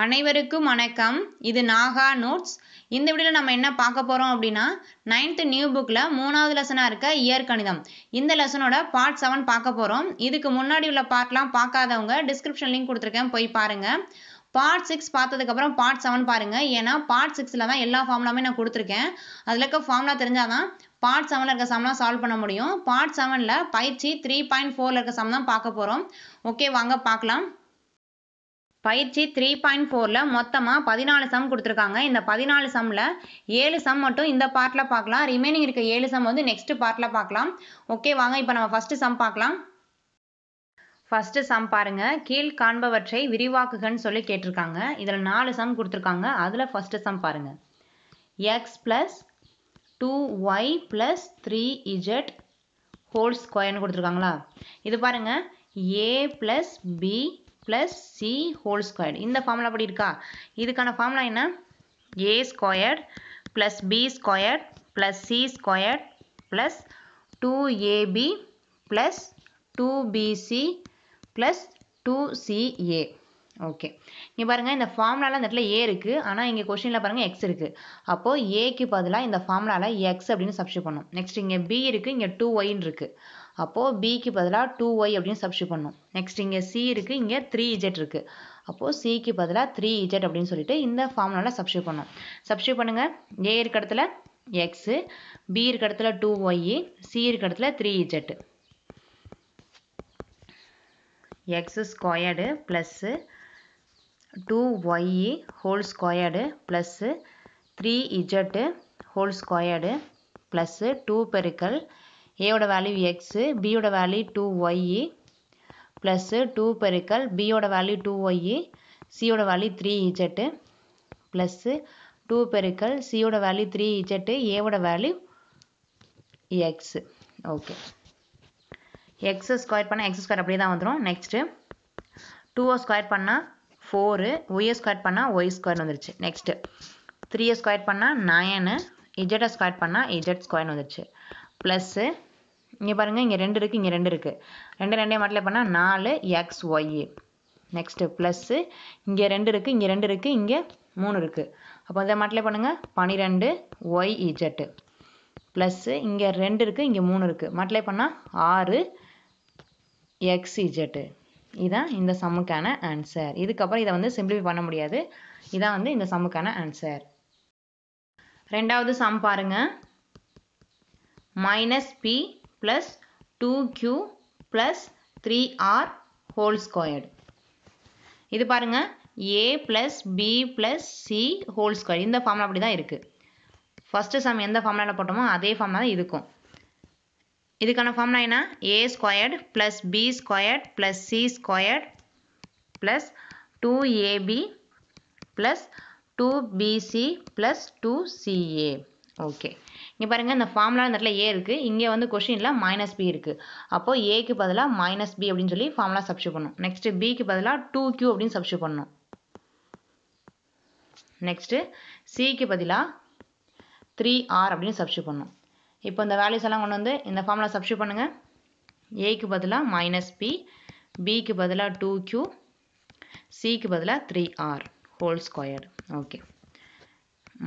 அனைவருக்கும் வணக்கம் இது நாகா நோட்ஸ் இந்த வீடியோவில் நம்ம என்ன பார்க்க போகிறோம் அப்படின்னா நைன்த்து நியூ புக்கில் மூணாவது லெசனாக இருக்க இயற்கணிதம் இந்த லெசனோட பார்ட் செவன் பார்க்க போகிறோம் இதுக்கு முன்னாடி உள்ள பார்ட்லாம் பார்க்காதவங்க டிஸ்கிரிப்ஷன் லிங்க் கொடுத்துருக்கேன் போய் பாருங்கள் பார்ட் சிக்ஸ் பார்த்ததுக்கப்புறம் பார்ட் செவன் பாருங்கள் ஏன்னா பார்ட் சிக்ஸில் தான் எல்லா ஃபார்முலாமே நான் கொடுத்துருக்கேன் அதில் இருக்க ஃபார்முலா தெரிஞ்சால் தான் பார்ட் செவனில் இருக்க சம்லாம் சால்வ் பண்ண முடியும் பார்ட் செவனில் பயிற்சி த்ரீ பாயிண்ட் ஃபோரில் இருக்க சம் தான் பார்க்க போகிறோம் ஓகே வாங்க பார்க்கலாம் பயிற்சி த்ரீ பாயிண்ட் ஃபோரில் மொத்தமாக பதினாலு சம் கொடுத்துருக்காங்க இந்த பதினாலு சம்மில் ஏழு சம் மட்டும் இந்த பார்ட்டில் பார்க்கலாம் ரிமைனிங் இருக்க ஏழு சம் வந்து நெக்ஸ்ட்டு பார்ட்டில் பார்க்கலாம் ஓகே வாங்க இப்போ நம்ம ஃபஸ்ட்டு சம் பார்க்கலாம் ஃபஸ்ட்டு சம் பாருங்கள் கீழ் காண்பவற்றை விரிவாக்குகன்னு சொல்லி கேட்டிருக்காங்க இதில் நாலு சம் கொடுத்துருக்காங்க அதில் ஃபஸ்ட்டு சம் பாருங்கள் X plus two Y plus three Z whole ஸ்கொயர்னு கொடுத்துருக்காங்களா இது பாருங்கள் A plus B plus C whole squared இந்த ஃபார்முலா அப்படி இருக்கா இதுக்கான ஃபார்முலா என்ன A square plus B squared plus C squared plus two AB plus two PC plus two CA okay இங்கே பாருங்கள் இந்த ஃபார்முலாவில் இந்த இடத்துல ஏ இருக்குது ஆனால் இங்கே கொஷினில் பாருங்கள் எக்ஸ் இருக்குது அப்போது ஏக்கு பதிலாக இந்த ஃபார்முலாவில் எக்ஸ் அப்படின்னு சப்ஸ்டியூட் பண்ணும் நெக்ஸ்ட் இங்கே பி இருக்குது இங்கே டூ ஒயின் இருக்குது அப்போது பிக்கு பதிலாக டூ ஒய் அப்படின்னு சப்ஸ்டியூட் பண்ணும் நெக்ஸ்ட் இங்கே சி இருக்குது இங்கே த்ரீ இஜெட் இருக்குது அப்போது சிக்கு பதிலாக த்ரீ இஜெட் அப்படின்னு சொல்லிட்டு இந்த ஃபார்முலாவில் சப்ஸ்டியூட் பண்ணும் சப்ஸ்டியூட் பண்ணுங்கள் ஏ இருக்க இடத்துல எக்ஸு பி இருக்க இடத்துல டூ ஒய் சி இருக்க இடத்துல three z x squared plus two y whole squared plus three z whole squared plus two பெருக்கல் ஏவோட வேல்யூ எக்ஸு பியோட value two y plus two பெருக்கல் பியோட வேல்யூ டூ ஒய்இ சியோட value three z plus two பெருக்கல் சியோட value three z ஏவோட value x okay x square பண்ணால் எக்ஸ் ஸ்கொயர் அப்படியே தான் வந்துடும் நெக்ஸ்ட்டு டூவை ஸ்கொயர் பண்ணால் ஃபோரு ஒய்யை ஸ்கொயர் பண்ணால் ஒய் ஸ்கொயர் வந்துருச்சு நெக்ஸ்ட்டு த்ரீயை ஸ்கொயர் பண்ணால் நயனு இஜெட்டை ஸ்கொயர் பண்ணால் இஜெட் ஸ்கொயர் வந்துருச்சு ப்ளஸ்ஸு இங்கே பாருங்கள் இங்கே ரெண்டு இருக்குது இங்கே ரெண்டு இருக்குது ரெண்டு ரெண்டே மாட்டில் பண்ணால் நாலு எக்ஸ் ஒய் நெக்ஸ்ட்டு ப்ளஸ்ஸு இங்கே ரெண்டு இருக்குது இங்கே ரெண்டு இருக்குது இங்கே மூணு இருக்குது அப்போ இந்த மட்டில் பண்ணுங்கள் பனிரெண்டு ஒய் இஜெட்டு ப்ளஸ்ஸு இங்கே ரெண்டு இருக்குது இங்கே மூணு இருக்குது மட்டில் பண்ணால் ஆறு எக்ஸ் இஜெட்டு இதுதான் இந்த சம்முக்கான ஆன்சர் இதுக்கப்புறம் இதை வந்து சிம்பிளிஃபை பண்ண முடியாது இதான் வந்து இந்த சம்முக்கான ஆன்சர் ரெண்டாவது சம் பாருங்கள் minus b plus 2q plus 3r whole squared இது பாருங்க a plus b plus c whole squared இந்த formula அப்படி தான் இருக்குது sum எந்த ஃபார்முலாவில் போட்டோமோ அதே ஃபார்முலா தான் இருக்கும் இதுக்கான formula என்ன ஏ squared plus b squared plus c squared plus two AB plus two 2ca. Plus two CA okay இங்கே பாருங்கள் இந்த ஃபார்முலா இந்த இடத்துல ஏ இருக்குது இங்கே வந்து கொஷினில் மைனஸ் பி இருக்குது அப்போது ஏக்கு பதிலாக மைனஸ் பி அப்படின்னு சொல்லி ஃபார்முலா சப்ஸ்டியூட் பண்ணணும் நெக்ஸ்ட்டு பிக்கு பதிலாக டூ கியூ அப்படின்னு சப்ஸ்டியூட் பண்ணணும் நெக்ஸ்ட்டு சிக்கு பதிலாக த்ரீ ஆர் அப்படின்னு சப்ஸ்டியூட் பண்ணணும் இப்போ இந்த வேல்யூஸ் எல்லாம் கொண்டு வந்து இந்த ஃபார்முலா சப்ஸ்டியூட் பண்ணுங்கள் ஏக்கு பதிலாக மைனஸ் பி பிக்கு பதிலாக டூ கியூ சிக்கு பதிலாக three r whole square okay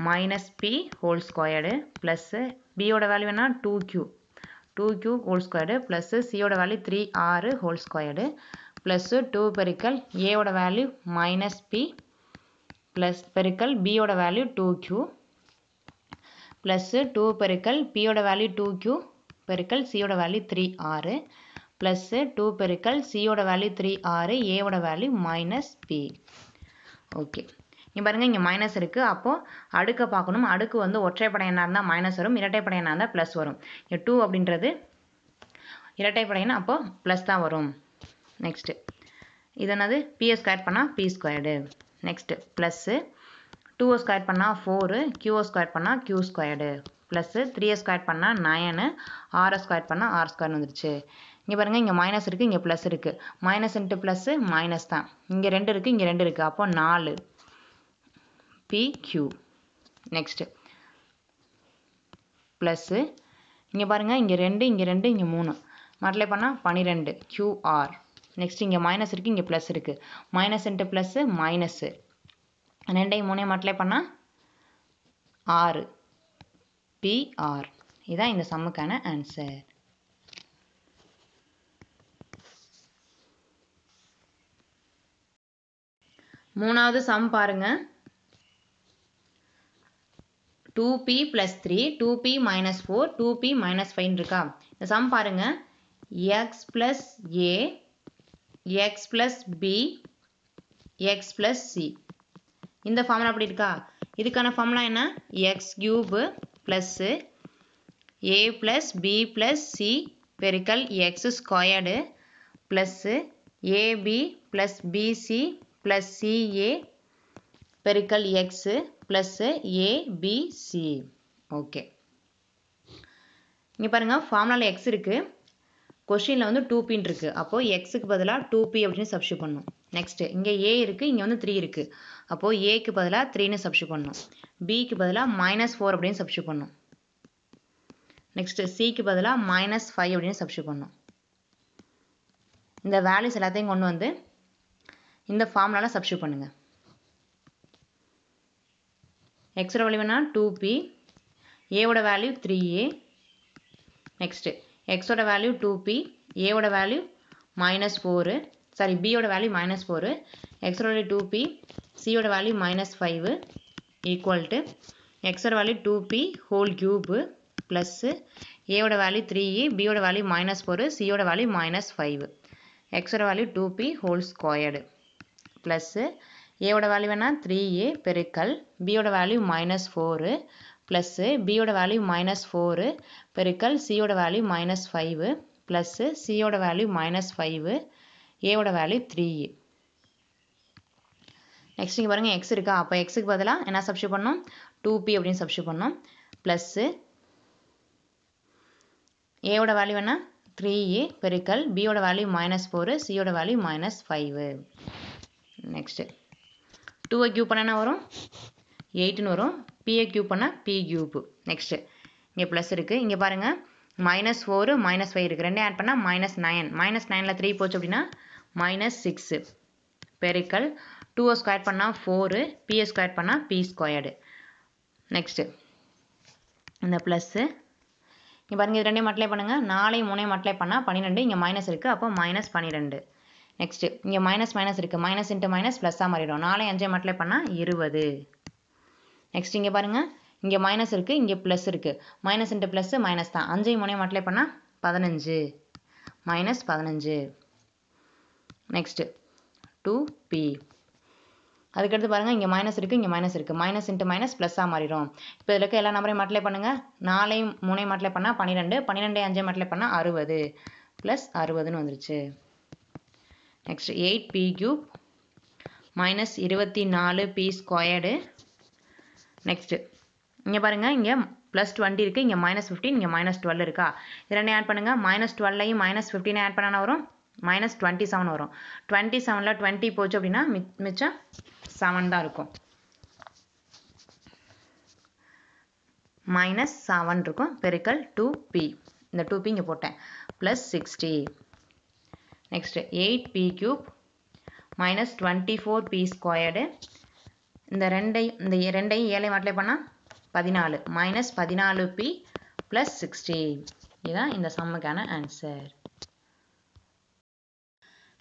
minus B whole squared plus பியோட வேல்யூ என்ன two 2q two squared whole squared plus சியோட வேல்யூ த்ரீ ஆறு ஹோல் ஸ்கொயர்டு ப்ளஸ்ஸு டூ பெருக்கல் ஏவோட வேல்யூ மைனஸ் பி ப்ளஸ் பெருக்கல் பியோட value two q plus two பெருக்கல் பியோட வேல்யூ டூ கியூ பெருக்கல் சியோட வேல்யூ த்ரீ ஆறு ப்ளஸ்ஸு டூ பெருக்கல் சியோட வேல்யூ த்ரீ ஆறு ஓட வேல்யூ மைனஸ் பி ஓகே இங்கே பாருங்கள் இங்கே மைனஸ் இருக்குது அப்போது அடுக்கை பார்க்கணும் அடுக்கு வந்து ஒற்றைப்படை எண்ணாக இருந்தால் மைனஸ் வரும் இரட்டைப்படை எண்ணாக இருந்தால் ப்ளஸ் வரும் இங்கே டூ அப்படின்றது இரட்டைப்படைன்னா அப்போது ப்ளஸ் தான் வரும் நெக்ஸ்ட்டு இது என்னது பிஎஸ் ஸ்கொயர் பண்ணால் பி ஸ்கொயர்டு நெக்ஸ்ட்டு ப்ளஸ்ஸு டூஓ ஸ்கொயர் பண்ணால் ஃபோரு கியூஓ ஸ்கொயர் பண்ணால் கியூ ஸ்கொயர்டு ப்ளஸ்ஸு த்ரீயை ஸ்கொயர் பண்ணால் நயனு ஆர்எஸ் ஸ்கொயர் பண்ணால் ஆர் ஸ்கொயர் வந்துருச்சு இங்கே பாருங்கள் இங்கே மைனஸ் இருக்குது இங்கே ப்ளஸ் இருக்குது மைனஸ் இன்ட்டு ப்ளஸ்ஸு மைனஸ் தான் இங்கே ரெண்டு இருக்குது இங்கே ரெண்டு இருக்குது அப்போது நாலு பிக்யூ நெக்ஸ்ட்டு ப்ளஸ்ஸு இங்கே பாருங்கள் இங்கே ரெண்டு இங்கே ரெண்டு இங்கே மூணு மல்டிப்ளை பண்ணால் பன்னிரெண்டு கியூஆர் நெக்ஸ்ட் இங்கே மைனஸ் இருக்குது இங்கே ப்ளஸ் இருக்குது மைனஸ் இன்ட்டு ப்ளஸ்ஸு மைனஸ்ஸு ரெண்டையும் மூணையும் மல்டிப்ளை பண்ணால் ஆறு பிஆர் இதுதான் இந்த சம்முக்கான ஆன்சர் மூணாவது சம் பாருங்கள் two b plus three two b minus four two b minus இருக்கா இந்த சம் பாருங்கள் X plus a x plus b x plus c இந்த ஃபார்முலா அப்படி இருக்கா இதுக்கான ஃபார்முலா என்ன x cube plus a plus B plus c பெரிக்கல் x squared plus a b plus PC plus c a பெரிக்கல் எக்ஸு ப்ளஸ் ஏபிசி ஓகே இங்கே பாருங்கள் ஃபார்முலாவில் எக்ஸ் இருக்குது கொஷினில் வந்து டூ பின் இருக்குது அப்போது எக்ஸுக்கு பதிலாக டூ பி அப்படின்னு சப்ஸ்டியூட் பண்ணும் நெக்ஸ்ட்டு இங்கே ஏ இருக்குது இங்கே வந்து த்ரீ இருக்குது அப்போது ஏக்கு பதிலாக த்ரீன்னு சப்ஸ்டியூட் பண்ணும் பிக்கு பதிலாக மைனஸ் ஃபோர் அப்படின்னு சப்ஸ்டியூட் பண்ணும் நெக்ஸ்ட்டு சிக்கு பதிலாக மைனஸ் ஃபைவ் அப்படின்னு சப்ஸ்டியூட் பண்ணும் இந்த வேல்யூஸ் எல்லாத்தையும் கொண்டு வந்து இந்த ஃபார்ம்னால சப்ஸ்டியூட் பண்ணுங்கள் எக்ஸோட வலிமைனா டூ பி ஏவோட வேல்யூ த்ரீ ஏ நெக்ஸ்ட்டு எக்ஸோட வேல்யூ டூ பி ஏவோட வேல்யூ மைனஸ் ஃபோரு சாரி பியோட வேல்யூ மைனஸ் ஃபோரு எக்ஸோட வேல்யூ டூ பி சியோட value minus five equal to எக்ஸோட value two b whole cube plus ஏவோட வேல்யூ த்ரீ பியோட value minus four சியோட value minus x எக்ஸோட value two b whole squared plus ஏவோட value வேணால் three a பெருக்கல் பியோட வேல்யூ மைனஸ் ஃபோரு ப்ளஸ்ஸு பியோட வேல்யூ மைனஸ் ஃபோரு பெருக்கல் சியோட வேல்யூ மைனஸ் ஃபைவு ப்ளஸ்ஸு சியோட வேல்யூ மைனஸ் ஃபைவு ஏவோட வேல்யூ த்ரீ ஏ நெக்ஸ்ட் இங்கே பாருங்கள் எக்ஸ் இருக்கா அப்போ எக்ஸுக்கு பதிலாக என்ன சப்ஸ்டியூட் பண்ணோம் டூ பி அப்படின்னு சப்ஸ்டியூட் பண்ணோம் ப்ளஸ்ஸு ஏவோட வேல்யூ வேணால் த்ரீ ஏ பெருக்கல் பியோட வேல்யூ மைனஸ் ஃபோரு சியோட வேல்யூ மைனஸ் ஃபைவு நெக்ஸ்ட்டு டூவை கியூப் பண்ணால் என்ன வரும் எயிட்டுன்னு வரும் பிஏ கியூப் பண்ணால் பி கியூப்பு நெக்ஸ்ட்டு இங்கே ப்ளஸ் இருக்குது இங்கே பாருங்கள் மைனஸ் ஃபோரு மைனஸ் ஃபைவ் இருக்குது ரெண்டே ஆட் பண்ணால் மைனஸ் நைன் மைனஸ் நைனில் த்ரீ போச்சு அப்படின்னா மைனஸ் சிக்ஸு பெருக்கல் டூவை ஸ்கொயர் பண்ணால் ஃபோரு பிஏ ஸ்கொயர் பண்ணால் பி ஸ்கொயர்டு நெக்ஸ்ட்டு இந்த ப்ளஸ்ஸு இங்கே பாருங்கள் இது ரெண்டையும் மட்டிலே பண்ணுங்கள் நாளையும் மூணையும் மட்டிலே பண்ணால் பன்னிரெண்டு இங்கே மைனஸ் இருக்குது அப்போ மைனஸ் பன்னிரெண்டு நெக்ஸ்ட்டு இங்கே மைனஸ் மைனஸ் இருக்குது மைனஸ் இன்ட்டு மைனஸ் ப்ளஸ்ஸாக மாறிடும் நாலு அஞ்சு மட்டும் பண்ணால் இருபது நெக்ஸ்ட் இங்கே பாருங்கள் இங்கே மைனஸ் இருக்குது இங்கே ப்ளஸ் இருக்குது மைனஸ் இன்ட்டு ப்ளஸ்ஸு மைனஸ் தான் அஞ்சையும் மூணையும் மட்டும் பண்ணால் பதினஞ்சு மைனஸ் பதினஞ்சு நெக்ஸ்ட்டு டூ பி அதுக்கடுத்து பாருங்கள் இங்கே மைனஸ் இருக்குது இங்கே மைனஸ் இருக்குது மைனஸ் இன்ட்டு மைனஸ் ப்ளஸ்ஸாக மாறிடும் இப்போ இதில் இருக்க எல்லா நம்பரையும் மட்டும் பண்ணுங்கள் நாலையும் மூணையும் மட்டும் பண்ணால் பன்னிரெண்டு பன்னிரெண்டு அஞ்சு மட்டும் பண்ணால் அறுபது ப்ளஸ் அறுபதுன்னு வந்துருச்சு next eight b cube minus இருபத்தி நாலு பி ஸ்கொயர்டு நெக்ஸ்ட்டு இங்கே பாருங்கள் இங்கே ப்ளஸ் டுவெண்ட்டி இருக்குது இங்கே மைனஸ் ஃபிஃப்டின் இங்கே மைனஸ் டுவெல் இருக்கா இரண்டே ஆட் பண்ணுங்கள் மைனஸ் டுவெல்லையும் மைனஸ் ஃபிஃப்டீன் ஆட் பண்ணால் வரும் மைனஸ் டுவெண்ட்டி செவன் வரும் டுவெண்ட்டி செவனில் டுவெண்ட்டி போச்சு அப்படின்னா மிச்சம் செவன் தான் இருக்கும் மைனஸ் செவன் இருக்கும் பெருக்கல் டூ பி இந்த டூ பி இங்கே போட்டேன் plus sixty next eight b cube minus twenty four b squared இந்த ரெண்டையும் இந்த ரெண்டையும் ஏழை மாட்டிலே பண்ணால் பதினாலு மைனஸ் பதினாலு பி ப்ளஸ் சிக்ஸ்டி இதுதான் இந்த சம்முக்கான ஆன்சர்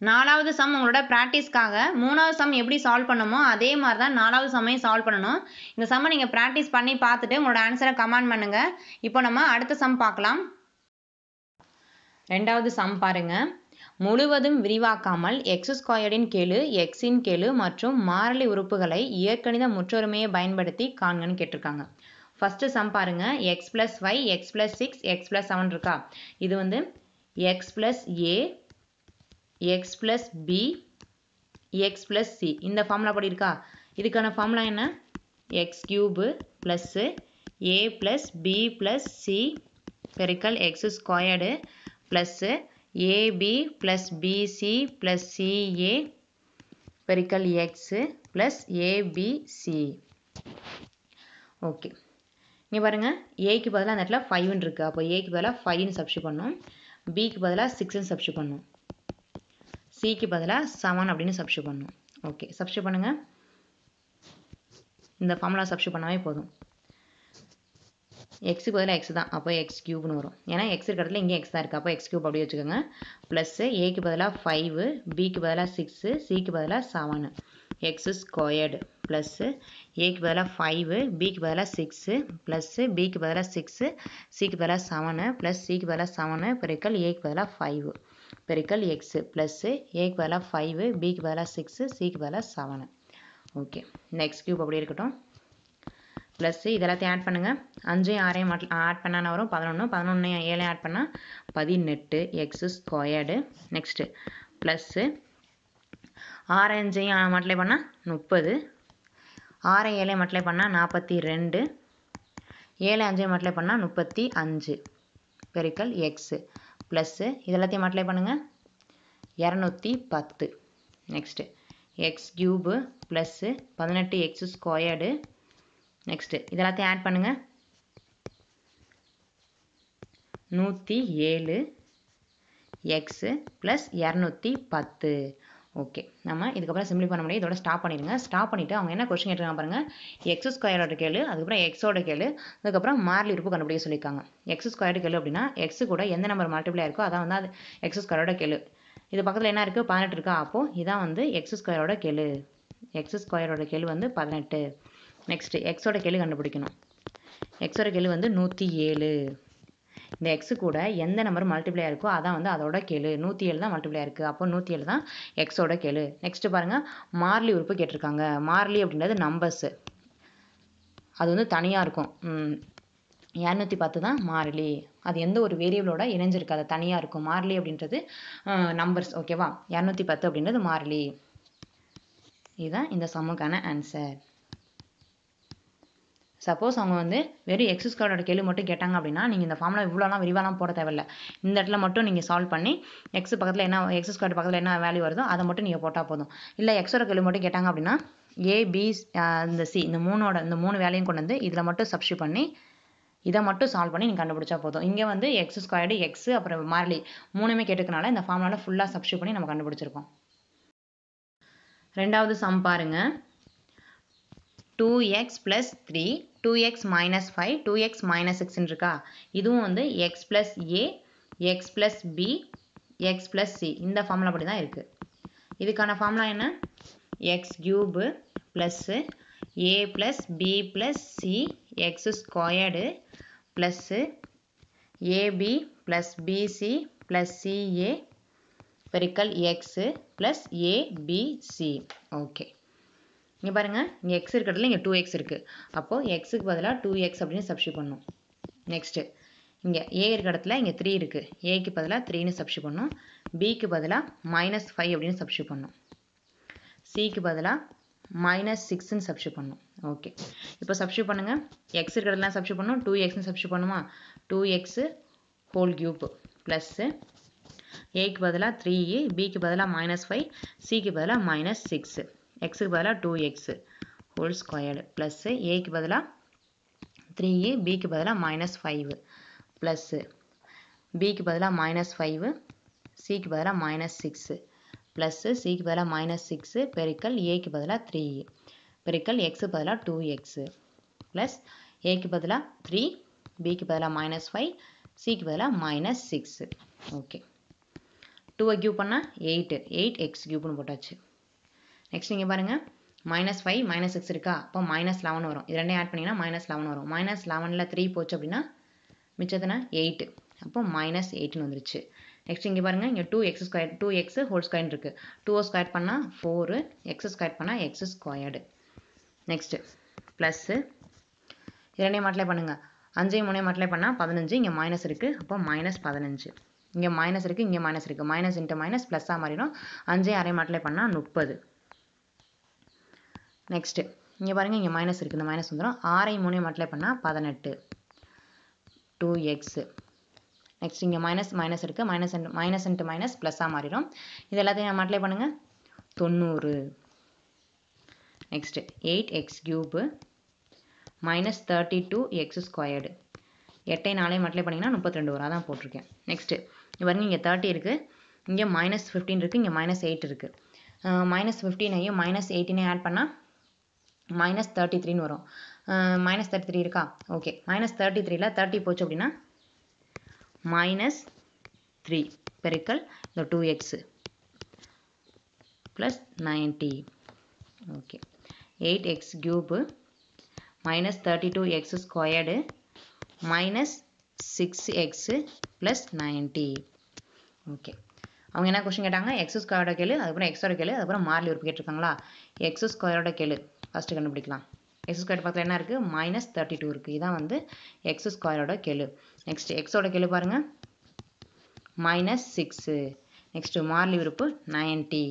நாலாவது சம் உங்களோட ப்ராக்டிஸ்க்காக மூணாவது சம் எப்படி சால்வ் பண்ணுமோ அதே மாதிரி தான் நாலாவது சம்மையும் சால்வ் பண்ணணும் இந்த சம்மை நீங்கள் ப்ராக்டிஸ் பண்ணி பார்த்துட்டு உங்களோட ஆன்சரை கமெண்ட் பண்ணுங்கள் இப்போ நம்ம அடுத்த சம் பார்க்கலாம் ரெண்டாவது சம் பாருங்கள் முழுவதும் விரிவாக்காமல் எக்ஸ் ஸ்கொயர்டின் கெழு எக்ஸின் கெழு மற்றும் மாறலி உறுப்புகளை இயற்கணித முற்றொருமையை பயன்படுத்தி காண்கன்னு கேட்டிருக்காங்க ஃபஸ்ட்டு சம் பாருங்கள் X plus five x plus six x plus seven இருக்கா இது வந்து x plus a x plus b x plus c இந்த ஃபார்முலா படி இருக்கா இதுக்கான ஃபார்முலா என்ன x cube plus a plus B plus c பெருக்கல் x squared plus a b plus PC plus c a பெரிக்கல் எக்ஸு ப்ளஸ் ஏபிசி ஓகே இங்கே பாருங்கள் ஏக்கு பதிலாக அந்த இடத்துல ஃபைவ்னு இருக்குது அப்போ ஏக்கு பதிலாக ஃபைவ்னு சப்ஷி பதலா பிக்கு பதிலாக சிக்ஸ்னு பண்ணும் C சிக்கு பதிலாக செவன் அப்படின்னு சப்ஷி பண்ணும் ஓகே சப்ஷி பண்ணுங்கள் இந்த ஃபார்முலா சப்ஷி பண்ணவே போதும் எக்ஸுக்கு பதிலாக எக்ஸ் தான் அப்போ எக்ஸ் கியூப்னு வரும் ஏன்னா எக்ஸ் இருக்கிறதுல இங்கே எக்ஸ் தான் இருக்குது அப்போ எக்ஸ் கியூப் அப்படி வச்சுக்கோங்க ப்ளஸ்ஸு ஏக்கு பதிலாக ஃபைவ் பிக்கு பதிலாக சிக்ஸு சிக்கு பதிலாக செவனு எக்ஸு ஸ்கொயர்டு ப்ளஸ்ஸு ஏக்கு பதிலாக ஃபைவ் பிக்கு பதிலாக சிக்ஸு ப்ளஸ்ஸு பிக்கு பதிலாக சிக்ஸு சிக்கு பதிலாக செவனு ப்ளஸ் சிக்கு பதிலாக செவனு பெருக்கல் ஏக்கு பதிலாக ஃபைவ் பெருக்கல் எக்ஸு ப்ளஸ்ஸு ஏக்கு பதிலாக ஃபைவ் பிக்கு பதிலாக சிக்ஸு சிக்கு பதிலாக செவனு ஓகே நெக்ஸ்ட் கியூப் அப்படி இருக்கட்டும் ப்ளஸ்ஸு இது எல்லாத்தையும் ஆட் பண்ணுங்கள் அஞ்சையும் ஆறையும் ஆட் பண்ணால் வரும் பதினொன்று பதினொன்றையும் ஏழையும் ஆட் பண்ணால் பதினெட்டு எக்ஸு ஸ்கொயர்டு நெக்ஸ்ட்டு ப்ளஸ்ஸு ஆரஞ்சையும் மட்டிலே பண்ணால் முப்பது ஆறு ஏழையும் மட்டிலே பண்ணால் நாற்பத்தி ரெண்டு ஏழு அஞ்சையும் மட்டிலே பண்ணால் முப்பத்தி அஞ்சு பெருக்கல் எக்ஸு ப்ளஸ்ஸு இது எல்லாத்தையும் மட்டிலே பண்ணுங்கள் இரநூத்தி பத்து நெக்ஸ்ட்டு எக்ஸ் க்யூபு ப்ளஸ்ஸு பதினெட்டு எக்ஸு ஸ்கொயர்டு நெக்ஸ்ட்டு இதெல்லாத்தையும் ஆட் பண்ணுங்கள் நூற்றி ஏழு எக்ஸு ப்ளஸ் இரநூத்தி பத்து ஓகே நம்ம இதுக்கப்புறம் சிம்பிள் பண்ண முடியும் இதோட ஸ்டாப் பண்ணிடுங்க ஸ்டாப் பண்ணிவிட்டு அவங்க என்ன கொஸ்டின் கேட்டுருக்காங்க பாருங்கள் எக்ஸ் ஸ்கொயரோட கேளு அதுக்கப்புறம் எக்ஸோட கேளு அதுக்கப்புறம் மார்லி இருப்பு கண்டுபிடிக்க சொல்லியிருக்காங்க எக்ஸ் ஸ்கொயர்டு கேளு அப்படின்னா எக்ஸ் கூட எந்த நம்பர் மல்டிப்ளை இருக்கோ அதான் வந்து அது எக்ஸ் ஸ்கொயரோட கேளு இது பக்கத்தில் என்ன இருக்குது பதினெட்டு இருக்கா அப்போது இதான் வந்து எக்ஸ் ஸ்கொயரோட கேளு எக்ஸ் ஸ்கொயரோட கேளு வந்து பதினெட்டு நெக்ஸ்ட்டு எக்ஸோட கேள்வி கண்டுபிடிக்கணும் எக்ஸோட கேள்வி வந்து நூற்றி ஏழு இந்த எக்ஸு கூட எந்த நம்பர் மல்டிப்ளையாக இருக்கோ அதான் வந்து அதோட கெழு நூற்றி ஏழு தான் மல்டிப்ளையாக இருக்குது அப்போ நூற்றி ஏழு தான் எக்ஸோட கெழு நெக்ஸ்ட்டு பாருங்கள் மார்லி உறுப்பு கேட்டிருக்காங்க மார்லி அப்படின்றது நம்பர்ஸு அது வந்து தனியாக இருக்கும் இரநூத்தி பத்து தான் மாறிலி அது எந்த ஒரு வேரியபிளோட இணைஞ்சிருக்கு அது தனியாக இருக்கும் மாறிலி அப்படின்றது நம்பர்ஸ் ஓகேவா இரநூத்தி பத்து அப்படின்றது மாறிலி இதுதான் இந்த சம்முக்கான ஆன்சர் சப்போஸ் அவங்க வந்து வெறும் எக்ஸஸ் கார்டோட கேள்வி மட்டும் கேட்டாங்க அப்படின்னா நீங்கள் இந்த ஃபார்மில் இவ்வளோலாம் விரிவாலாம் போட தேவையில்ல இந்த இடத்துல மட்டும் நீங்கள் சால்வ் பண்ணி எக்ஸ் பக்கத்தில் என்ன எக்ஸஸ் கார்டு பக்கத்தில் என்ன வேல்யூ வருதோ அதை மட்டும் நீங்கள் போட்டால் போதும் இல்லை எக்ஸோட கேள்வி மட்டும் கேட்டாங்க அப்படின்னா ஏ பி இந்த சி இந்த மூணோட இந்த மூணு வேலையும் கொண்டு வந்து இதில் மட்டும் சப்ஸ்டியூட் பண்ணி இதை மட்டும் சால்வ் பண்ணி நீங்கள் கண்டுபிடிச்சா போதும் இங்கே வந்து எக்ஸ் ஸ்கொயர்டு எக்ஸ் அப்புறம் மாரலி மூணுமே கேட்டுக்கனால இந்த ஃபார்முலாவில் ஃபுல்லாக சப்ஸ்டியூட் பண்ணி நம்ம கண்டுபிடிச்சிருக்கோம் ரெண்டாவது சம் பாருங்கள் two x plus three two x minus five two x minus சிக்ஸ்ன்னு இருக்கா இதுவும் வந்து x plus a x plus b x plus c இந்த formula அப்படி தான் இருக்குது இதுக்கான ஃபார்முலா என்ன x cube plus a plus B plus c x squared plus a b plus PC plus c a plus x plus a b c okay இங்கே பாருங்கள் இங்கே X இருக்கிறதுல இங்கே டூ எக்ஸ் இருக்குது அப்போது எக்ஸுக்கு பதிலாக டூ எக்ஸ் அப்படின்னு சப்ஷி பண்ணும் நெக்ஸ்ட்டு இங்கே ஏ இருக்கிற இடத்துல இங்கே த்ரீ இருக்குது ஏக்கு பதிலாக த்ரீன்னு சப்ஷி பண்ணும் பிக்கு பதிலாக மைனஸ் ஃபைவ் அப்படின்னு சப்ஷி பண்ணும் சிக்கு பதிலாக மைனஸ் சிக்ஸ்ன்னு சப்ஷி பண்ணும் ஓகே இப்போ சப்ஷி பண்ணுங்கள் எக்ஸ் இருக்கிறதுல சப்ஷி பண்ணும் டூ எக்ஸ்னு சப்ஷி பண்ணுமா two x whole cube plus ஏக்கு பதிலாக த்ரீ பிக்கு பதிலாக மைனஸ் ஃபைவ் சிக்கு பதிலாக மைனஸ் சிக்ஸு எக்ஸுக்கு பதிலாக two x whole squared plus ஏக்கு பதிலாக த்ரீ ஏ பிக்கு பதிலாக மைனஸ் ஃபைவ் ப்ளஸ்ஸு பிக்கு பதிலாக மைனஸ் ஃபைவு சிக்கு பதிலாக மைனஸ் சிக்ஸு ப்ளஸ்ஸு சிக்கு பதிலாக மைனஸ் சிக்ஸு பெருக்கல் ஏக்கு பதிலாக த்ரீ பெருக்கல் எக்ஸு பதிலாக டூ எக்ஸு ப்ளஸ் ஏக்கு பதிலாக த்ரீ பிக்கு பதிலாக மைனஸ் ஃபைவ் சிக்கு பதிலாக மைனஸ் சிக்ஸு ஓகே டூவை கியூப் பண்ணால் எயிட்டு எயிட் எக்ஸ் கியூப்னு போட்டாச்சு நெக்ஸ்ட் நீங்கள் பாருங்கள் மைனஸ் ஃபைவ் மைனஸ் சிக்ஸ் இருக்கா அப்போ மைனஸ் லெவன் வரும் இது ரெண்டே ஆட் பண்ணிங்கன்னா மைனஸ் லெவன் வரும் மைனஸ் லெவனில் த்ரீ போச்சு அப்படின்னா மிச்சத்தினா எயிட்டு அப்போ மைனஸ் எயிட்னு வந்துருச்சு நெக்ஸ்ட் இங்கே பாருங்கள் இங்கே two x square two x whole square இருக்குது டூ ஸ்கொயர் பண்ணால் ஃபோரு எக்ஸ் ஸ்கொயர் பண்ணால் எக்ஸ் ஸ்கொயர்டு நெக்ஸ்ட்டு ப்ளஸ்ஸு இரண்டே மட்டிலே பண்ணுங்கள் அஞ்சையும் மூணையும் மட்டிலே பண்ணால் பதினஞ்சு இங்கே மைனஸ் இருக்குது அப்போ மைனஸ் பதினஞ்சு இங்கே மைனஸ் இருக்குது இங்கே மைனஸ் இருக்குது மைனஸ் இன்ட்டு மைனஸ் ப்ளஸ்ஸாக மாறிடும் அஞ்சே அரை மாட்டிலே பண்ணால் முப்பது நெக்ஸ்ட்டு இங்கே பாருங்கள் இங்கே மைனஸ் இருக்குது இந்த மைனஸ் வந்துடும் ஆறை மூணையும் மட்டும் பண்ணால் பதினெட்டு டூ எக்ஸு நெக்ஸ்ட் இங்கே மைனஸ் மைனஸ் இருக்குது minus and minus and minus ப்ளஸ்ஸாக மாறிடும் இது எல்லாத்தையும் நான் மட்டும் பண்ணுங்கள் தொண்ணூறு next eight x cube minus thirty two x squared எட்டை நாளே மட்டும் பண்ணிங்கன்னா முப்பத்தி ரெண்டு வராக தான் போட்டிருக்கேன் நெக்ஸ்ட்டு பாருங்க இங்கே தேர்ட்டி இருக்குது இங்கே மைனஸ் ஃபிஃப்டீன் இருக்குது இங்கே மைனஸ் எயிட் இருக்குது மைனஸ் ஃபிஃப்டீனையும் மைனஸ் எயிட்டினையும் ஆட் பண்ணால் மைனஸ் தேர்ட்டி த்ரீன்னு வரும் மைனஸ் தேர்ட்டி த்ரீ இருக்கா ஓகே மைனஸ் தேர்ட்டி த்ரீல தேர்ட்டி போச்சு அப்படின்னா மைனஸ் த்ரீ பெருக்கல் இந்த two x plus ninety okay eight x cube minus thirty two x squared minus six x plus ninety okay அவங்க என்ன கொஷின் கேட்டாங்க எக்ஸ் ஸ்கொயரோட கேளு அதுக்கப்புறம் எக்ஸோட கேளு அதுக்கப்புறம் மார்லி ஒரு கேட்டிருக்காங்களா எக்ஸ் ஸ்கொயரோட கேளு ஃபஸ்ட்டு கண்டுபிடிக்கலாம் எக்ஸ் ஸ்கொயர் பக்கத்தில் என்ன இருக்குது மைனஸ் தேர்ட்டி டூ இருக்குது இதான் வந்து எக்ஸ் ஸ்கொயரோட கெழு நெக்ஸ்ட் எக்ஸோட கெழு பாருங்கள் மைனஸ் சிக்ஸு நெக்ஸ்ட்டு மார்லி விருப்பு நைன்டி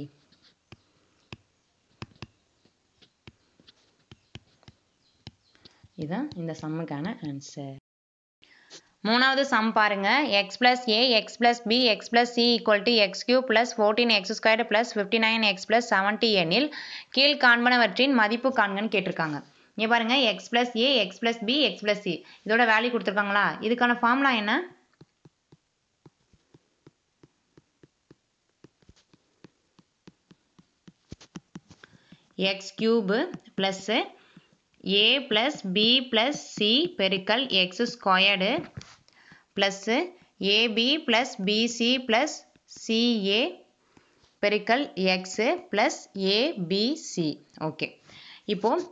இதுதான் இந்த சம்முக்கான ஆன்சர் மூணாவது சம் பாருங்க X plus a x plus b x plus c equal to x cube plus fourteen x square plus fifty nine x plus seventy எனில் கீழ் காண்பனவற்றின் மதிப்பு காண்கன்னு கேட்டிருக்காங்க இங்கே பாருங்கள் x plus a x plus b x plus c இதோட value கொடுத்துருக்காங்களா இதுக்கான ஃபார்ம்லாம் என்ன x cube plus a plus B plus c பெருக்கல் x squared plus a b plus PC plus c a பெருக்கல் எக்ஸு ப்ளஸ் ஏபிசி ஓகே இப்போது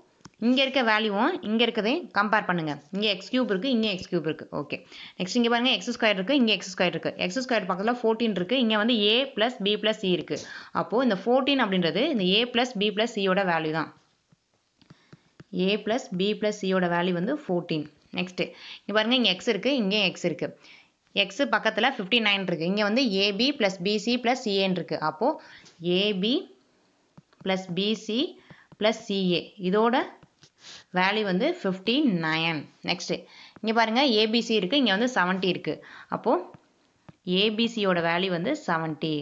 இங்கே இருக்க வேல்யூவும் இங்கே இருக்கதையும் கம்பேர் பண்ணுங்கள் இங்கே எக்ஸ் கியூப் இருக்குது இங்கே எக்ஸ் கியூப் இருக்குது ஓகே நெக்ஸ்ட் இங்கே பாருங்கள் எக்ஸ் ஸ்கொயர் இருக்குது இங்கே எக்ஸ் ஸ்கொயர் இருக்குது எக்ஸ் ஸ்கொயர் பக்கத்தில் ஃபோர்டீன் இருக்குது இங்கே வந்து ஏ ப்ளஸ் பி ப்ளஸ் சி இருக்குது அப்போது இந்த ஃபோர்டீன் அப்படின்றது இந்த ஏ ப்ளஸ் பி ப்ளஸ் சியோட வேல்யூ தான் ஏ ப்ளஸ் பி ப்ளஸ் சியோட வேல்யூ வந்து ஃபோர்டீன் நெக்ஸ்ட்டு இங்கே பாருங்கள் இங்கே எக்ஸ் இருக்குது இங்கேயும் எக்ஸ் இருக்குது எக்ஸ் பக்கத்தில் ஃபிஃப்டி நைன் இருக்குது இங்கே வந்து ஏபி ப்ளஸ் பிசி ப்ளஸ் சிஏன்னு இருக்குது அப்போது a b plus PC plus c a இதோட வேல்யூ வந்து ஃபிஃப்டி நயன் நெக்ஸ்ட்டு இங்கே பாருங்கள் ஏபிசி இருக்குது இங்கே வந்து செவன்ட்டி இருக்குது அப்போது ஏபிசியோட வேல்யூ வந்து செவன்ட்டி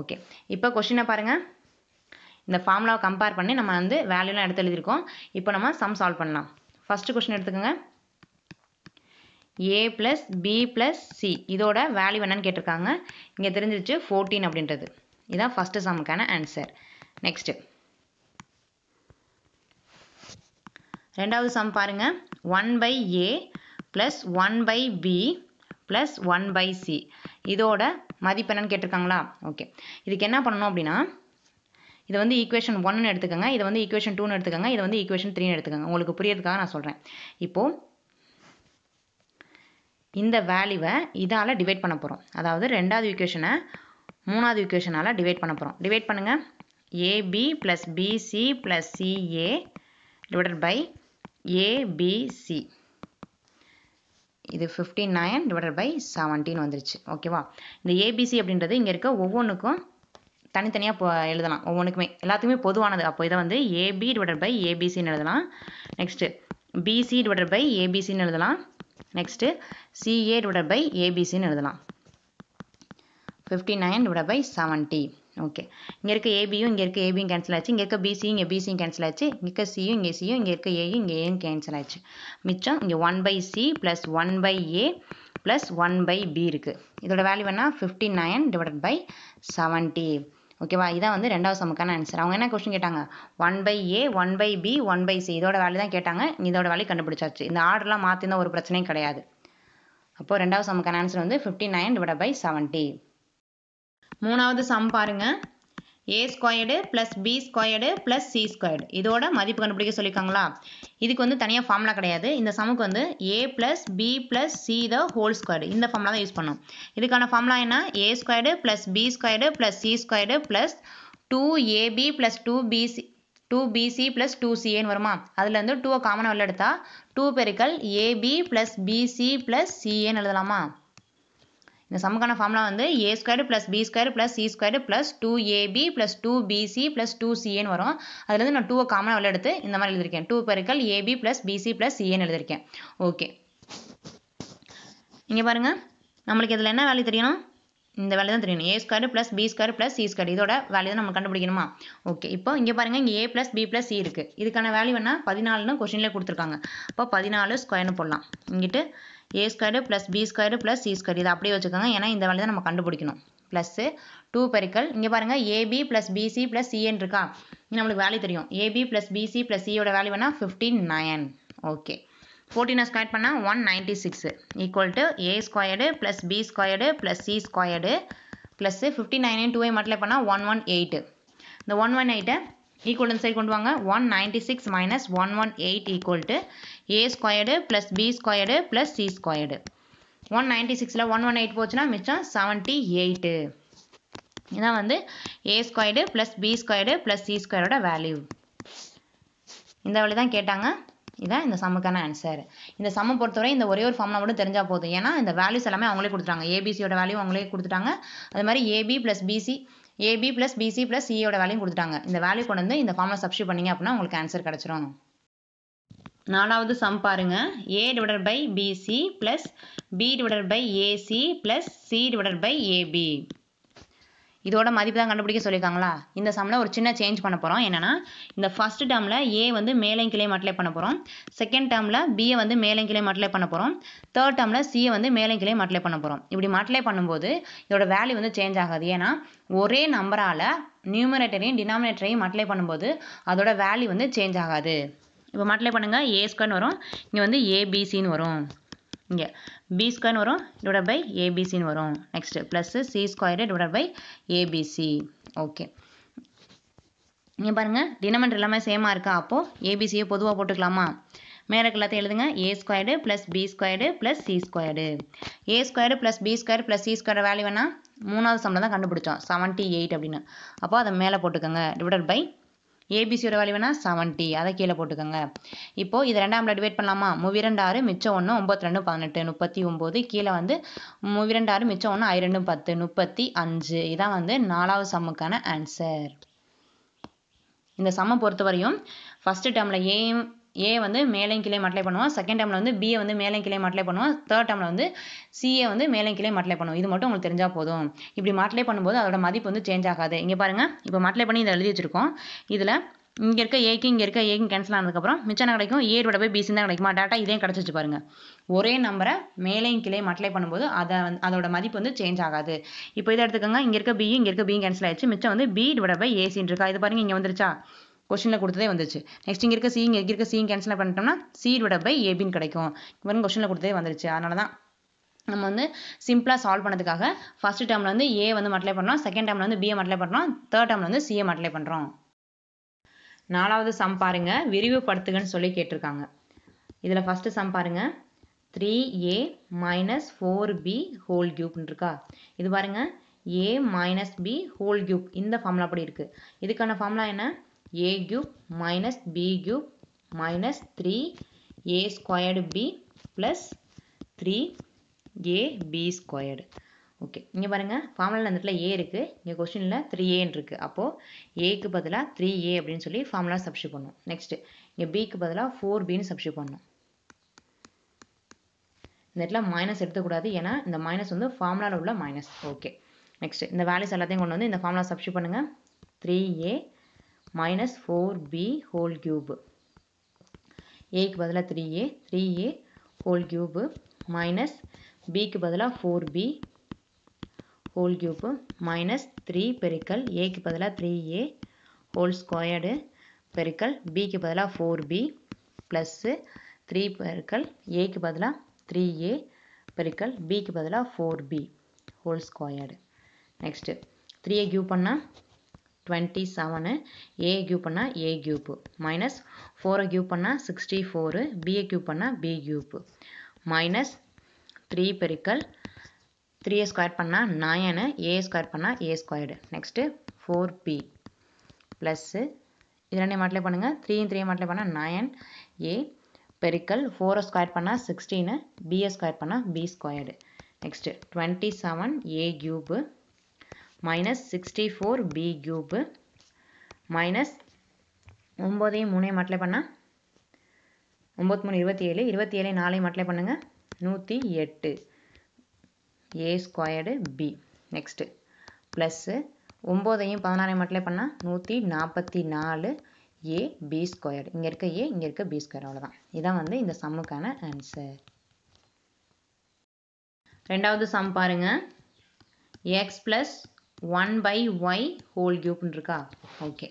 ஓகே இப்போ கொஷினை பாருங்கள் இந்த ஃபார்முலாவை கம்பேர் பண்ணி நம்ம வந்து வேல்யூலாம் எடுத்து எழுதியிருக்கோம் இப்போ நம்ம சம் சால்வ் பண்ணலாம் ஃபஸ்ட்டு கொஷின் எடுத்துக்கோங்க a plus B plus c இதோட வேல்யூ என்னன்னு கேட்டிருக்காங்க இங்கே தெரிஞ்சிருச்சு ஃபோர்டீன் அப்படின்றது இதான் ஃபஸ்ட்டு சம்முக்கான ஆன்சர் நெக்ஸ்ட்டு ரெண்டாவது சம் பாருங்க one by a plus one by b plus one by C இதோட மதிப்பு கேட்டிருக்காங்களா ஓகே இதுக்கு என்ன பண்ணணும் அப்படின்னா இது வந்து equation 1 எடுத்துக்கோங்க இது வந்து equation டூன்னு எடுத்துக்கோங்க இதை வந்து equation 3 எடுத்துக்கோங்க உங்களுக்கு புரியத்துக்காக நான் சொல்கிறேன் இப்போது இந்த வேல்யூவை இதால் டிவைட் பண்ண போகிறோம் அதாவது ரெண்டாவது ஈக்குவேஷனை மூணாவது ஈக்குவேஷனால் டிவைட் பண்ண போகிறோம் டிவைட் பண்ணுங்கள் a b plus PC plus c a divided by a b c இது fifty nine divided by seventeen வந்துருச்சு ஓகேவா இந்த ஏபிசி அப்படின்றது இங்கே இருக்க ஒவ்வொன்றுக்கும் தனித்தனியாக இப்போ எழுதலாம் ஒவ்வொன்றுக்குமே எல்லாத்துக்குமே பொதுவானது அப்போ இதை வந்து ஏபி டிவைடட் பை ஏபிசின்னு எழுதலாம் நெக்ஸ்ட்டு பிசி டிவைடட் பை ஏபிசின்னு எழுதலாம் நெக்ஸ்ட்டு சிஏ டிவைட் பை ஏபிசின்னு எழுதலாம் fifty nine divide by seventy okay இங்கே இருக்க ஏபியும் இங்கே இருக்க ஏபியும் கேன்சல் ஆச்சு இங்கே இருக்க பிசி இங்கே பிசியும் கேன்சல் ஆச்சு இங்கே இருக்க சியும் இங்கே சியும் இங்கே இருக்க ஏயும் இங்கே ஏயும் கேன்சல் ஆச்சு மிச்சம் இங்கே one by c plus one by a plus one by b இருக்குது இதோட வேல்யூ என்ன fifty nine divided by seventy ஓகேவா இதான் வந்து ரெண்டாவது சமக்கான ஆன்சர் அவங்க என்ன கொஸ்டின் கேட்டாங்க one by A one by B one by C இதோட வேலை தான் கேட்டாங்க இதோட வேலையை கண்டுபிடிச்சாச்சு இந்த ஆர்டர்லாம் மாற்றினா ஒரு பிரச்சனையும் கிடையாது அப்போது ரெண்டாவது சமக்கான ஆன்சர் வந்து fifty nine divide by seventy மூணாவது சம் பாருங்கள் A squared plus B squared plus C squared இதோட மதிப்பு கண்டுபிடிக்க சொல்லியிருக்காங்களா இதுக்கு வந்து தனியாக ஃபார்ம்லாம் கிடையாது இந்த சமுக்கு வந்து ஏ plus B plus C the whole squared இந்த ஃபார்ம்லாம் தான் யூஸ் பண்ணோம் இதுக்கான ஃபார்முலா என்ன ஏ squared plus B squared plus C squared plus two AB plus two BC two PC plus two சிஏன்னு வருமா அதுலேருந்து டூவை காமனாக வெளில எடுத்தால் டூ பெருக்கல் ஏபி ப்ளஸ் பிசி ப்ளஸ் சிஏன்னு எழுதலாமா இந்த சமக்கான ஃபார்ம்லாம் வந்து A square plus B square plus C square plus two AB plus two PC plus two சிஏன்னு வரும் அதுலேருந்து நான் டூவை காமனாக வெளில எடுத்து இந்த மாதிரி எழுதியிருக்கேன் டூ பெருக்கல் ஏபி ப்ளஸ் பிசி ப்ளஸ் சிஏன்னு எழுதியிருக்கேன் ஓகே இங்கே பாருங்கள் நம்மளுக்கு இதில் என்ன வேல்யூ தெரியணும் இந்த வேல்யூ தான் தெரியணும் A square plus B square plus C square இதோட வேல்யூ தான் நம்ம கண்டுபிடிக்கணுமா ஓகே இப்போ இங்கே பாருங்கள் இங்கே A plus B plus C இருக்குது இதுக்கான வேல்யூ என்ன பதினாலுன்னு கொஷினில் கொடுத்துருக்காங்க அப்போ பதினாலு ஸ்கொயர்னு போடலாம் இங்கிட்டு A squared plus B squared plus C square இது அப்படியே வச்சுக்கோங்க ஏன்னா இந்த வேலை தான் நம்ம கண்டுபிடிக்கணும் ப்ளஸ்ஸு டூ பெருக்கல் இங்கே பாருங்கள் ஏபி ப்ளஸ் பிசி ப்ளஸ் சிஎன் இருக்கா நம்மளுக்கு வேல்யூ தெரியும் ஏபி ப்ளஸ் பிசி ப்ளஸ் சியோட வேல்யூ வேணால் ஃபிஃப்டின் நயன் ஓகே ஃபோர்டீனை ஸ்கொயர் பண்ணால் one ninety six equal to A squared plus B squared plus C squared plus fifty two டூவை மட்டும் பண்ணால் ஒன் ஒன் எயிட்டு இந்த ஒன் ஒன் எயிட்டை ஈக்குவல் சைட் கொண்டு வாங்க one ninety six minus one one eight equal to A squared plus B squared plus C squared one ninety சிக்ஸில் one one eight போச்சுன்னா மிச்சம் செவன்ட்டி எயிட்டு இதான் வந்து A squared plus B squared plus C ஸ்கொயரோட value இந்த வழி தான் கேட்டாங்க இதான் இந்த சம்முக்கான ஆன்சர் இந்த சம்ம பொறுத்தவரை இந்த ஒரே ஒரு ஃபார்ம்லாம் மட்டும் தெரிஞ்சால் போதும் ஏன்னா இந்த வேல்யூஸ் எல்லாமே அவங்களே கொடுத்துட்டாங்க ஏபிசியோட வேல்யூ அவங்களே கொடுத்துட்டாங்க அது மாதிரி AB plus BC AB plus PC plus சியோட வேலையும் கொடுத்துட்டாங்க இந்த வேல்யூ கொண்டு வந்து இந்த ஃபார்மில் சப்ஸ்டியூட் பண்ணிங்க அப்படின்னா உங்களுக்கு ஆன்சர் கிடச்சிரும் நாலாவது சம் பாருங்க A divided by BC plus B divided by AC plus C divided by AB இதோட மதிப்பு தான் கண்டுபிடிக்க சொல்லியிருக்காங்களா இந்த சம்மில் ஒரு சின்ன சேஞ்ச் பண்ண போகிறோம் என்னென்னா இந்த ஃபர்ஸ்ட் டேர்மில் ஏ வந்து மேலே கிளை மட்டிலே பண்ண போகிறோம் செகண்ட் டேர்மில் பிஏ வந்து மேலே கிளை மட்டிலே பண்ண போகிறோம் தேர்ட் டேர்மில் சிஏ வந்து மேலே கிளை மட்டிலே பண்ண போகிறோம் இப்படி மட்டிலே பண்ணும்போது இதோட வேல்யூ வந்து சேஞ்ச் ஆகாது ஏன்னா ஒரே நம்பரால் நியூமரேட்டரையும் டினாமினேட்டரையும் மட்டிலே பண்ணும்போது அதோட வேல்யூ வந்து சேஞ்ச் ஆகாது இப்போ மட்டிலே பண்ணுங்கள் ஏ ஸ்கொயர்னு வரும் இங்கே வந்து ஏபிசின்னு வரும் இங்கே பி ஸ்கொயர்னு வரும் டிவைட் பை ஏபிசின்னு வரும் next plus C square divide by ABC okay இங்கே பாருங்கள் டினமெண்ட் எல்லாமே சேமாக இருக்கா அப்போது ஏபிசியை பொதுவாக போட்டுக்கலாமா மேலே எல்லாத்தையும் எழுதுங்க A squared plus B squared plus C squared A squared plus B square plus C square value வேணால் மூணாவது சம்பளம் தான் கண்டுபிடிச்சோம் செவன்ட்டி எயிட் அப்படின்னு அப்போ அதை மேலே போட்டுக்கோங்க டிவைடட் பை ஏபிசியோட வேல்யூனா செவன்ட்டி அதை கீழே போட்டுக்கோங்க இப்போது இது ரெண்டாமில் டிவைட் பண்ணலாமா மூவிரண்டு ஆறு மிச்சம் ஒன்று ஒம்பத்தி ரெண்டு பதினெட்டு முப்பத்தி ஒம்பது கீழே வந்து மூவிரண்டு ஆறு மிச்சம் ஒன்று ஐரெண்டு பத்து முப்பத்தி அஞ்சு இதான் வந்து நாலாவது சம்முக்கான ஆன்சர் இந்த சம்மை பொறுத்தவரையும் ஃபஸ்ட்டு டேர்மில் ஏயும் ஏ வந்து மேலையும் கிளை மட்லை பண்ணுவோம் செகண்ட் டைமில் வந்து பிஏ வந்து மேலையும் கீழே மட்லை பண்ணுவோம் தேர்ட் டைமில் வந்து சிஏ வந்து மேலையும் கீழே மட்லை பண்ணுவோம் இது மட்டும் உங்களுக்கு தெரிஞ்சால் போதும் இப்படி மட்லை பண்ணும்போது அதோட மதிப்பு வந்து சேஞ்ச் ஆகாது இங்கே பாருங்கள் இப்போ மட்லை பண்ணி இதை எழுதி வச்சுருக்கோம் இதில் இங்கே இருக்க ஏக்கு இங்கே இருக்க ஏக்கு கேன்சல் ஆனதுக்கப்புறம் மிச்சம் கிடைக்கும் ஏ விட போய் பிசி தான் கிடைக்குமா டேட்டா இதையும் கிடச்சிச்சு பாருங்க ஒரே நம்பரை மேலையும் கீழே மட்லை பண்ணும்போது அதை வந்து அதோட மதிப்பு வந்து சேஞ்ச் ஆகாது இப்போ இதை எடுத்துக்கோங்க இங்கே இருக்க பி இங்கே இருக்க பி கேன்சல் ஆயிடுச்சு மிச்சம் வந்து பி டிவைட் பை ஏசின்னு இருக்கா இது பாருங்க இங்கே வந்துருச்சா கொஸ்டினில் கொடுத்ததே வந்துச்சு நெக்ஸ்ட் இங்கே இருக்க சி இங்கே இருக்க சி கேன்சல் பண்ணிட்டோம்னா சி டிவைட் பை ஏபின்னு கிடைக்கும் இவங்க கொஸ்டினில் கொடுத்ததே வந்துருச்சு அதனால தான் நம்ம வந்து சிம்பிளாக சால்வ் பண்ணதுக்காக ஃபஸ்ட்டு டேர்மில் வந்து ஏ வந்து மட்லே பண்ணுறோம் செகண்ட் டேர்மில் வந்து பிஏ மட்லே பண்ணுறோம் தேர்ட் டேர்மில் வந்து சிஏ மட்லே பண்ணுறோம் நாலாவது சம் பாருங்க விரிவுபடுத்துகன்னு சொல்லி கேட்டிருக்காங்க இதில் ஃபஸ்ட்டு சம் பாருங்க three A minus four B whole கியூப்னு இருக்கா இது பாருங்க A minus B whole cube இந்த ஃபார்ம்லாம் அப்படி இருக்குது இதுக்கான ஃபார்ம்லாம் என்ன a cube minus b cube minus 3 a squared b plus 3 a b squared okay இங்கே formulaல் ஃபார்முலாவில் A இடத்துல ஏ இருக்குது இங்கே இருக்கு, த்ரீ ஏன்னு இருக்குது அப்போது ஏக்கு பதிலாக த்ரீ ஏ அப்படின்னு சொல்லி formulaல் சப்சிப் போன்னும். நெக்ஸ்ட்டு இங்கே பிக்கு பதிலாக ஃபோர் பின்னு சப்ஷி பண்ணும் இந்த இடத்துல மைனஸ் எடுத்துக்கூடாது ஏன்னா இந்த மைனஸ் வந்து ஃபார்முலாவில் உள்ள மைனஸ் ஓகே நெக்ஸ்ட் இந்த values எல்லாத்தையும் கொண்டு வந்து இந்த formulaல் சப்சிப் பண்ணுங்கள் three A minus 4b whole cube a aக்கு பதலா 3a 3a whole cube minus b bக்கு பதலா 4b whole cube minus 3 a aக்கு பதலா 3a whole squared b bக்கு பதலா 4b plus 3 a aக்கு பதலா 3a b bக்கு பதலா 4b whole squared next 3a cube பண்ணால் டுவெண்ட்டி செவனு ஏ கியூப் பண்ணால் ஏ கியூப்பு மைனஸ் ஃபோரை கியூப் பண்ணால் சிக்ஸ்டி ஃபோரு பிஏ கியூப் பண்ணால் பி கியூப்பு மைனஸ் த்ரீ பெருக்கல் த்ரீயை ஸ்கொயர் பண்ணால் நயனு ஏ ஸ்கொயர் பண்ணால் A squared next four B plus இது ரெண்டையும் மட்டிலே பண்ணுங்கள் த்ரீயும் த்ரீயும் மட்டிலே பண்ணால் நயன் ஏ பெருக்கல் ஃபோரை ஸ்கொயர் பண்ணால் சிக்ஸ்டீனு பிஏ ஸ்கொயர் பண்ணால் B squared next twenty seven ஏ cube minus sixty four B cube minus ஒம்போதையும் மூணையும் மட்டிலே பண்ணால் ஒம்பத்தி மூணு இருபத்தி ஏழு இருபத்தி ஏழு நாலையும் மட்டிலே பண்ணுங்கள் நூற்றி எட்டு A squared B next plus ஒம்போதையும் பதினாறையும் மட்டிலே பண்ணால் நூற்றி நாற்பத்தி நாலு ஏ பி ஸ்கொயர் இங்கே இருக்க ஏ இங்கே இருக்க பி ஸ்கொயர் அவ்வளோதான் இதான் வந்து இந்த சம்முக்கான ஆன்சர் ரெண்டாவது சம் பாருங்கள் X plus one by Y whole கியூப்னு இருக்கா ஓகே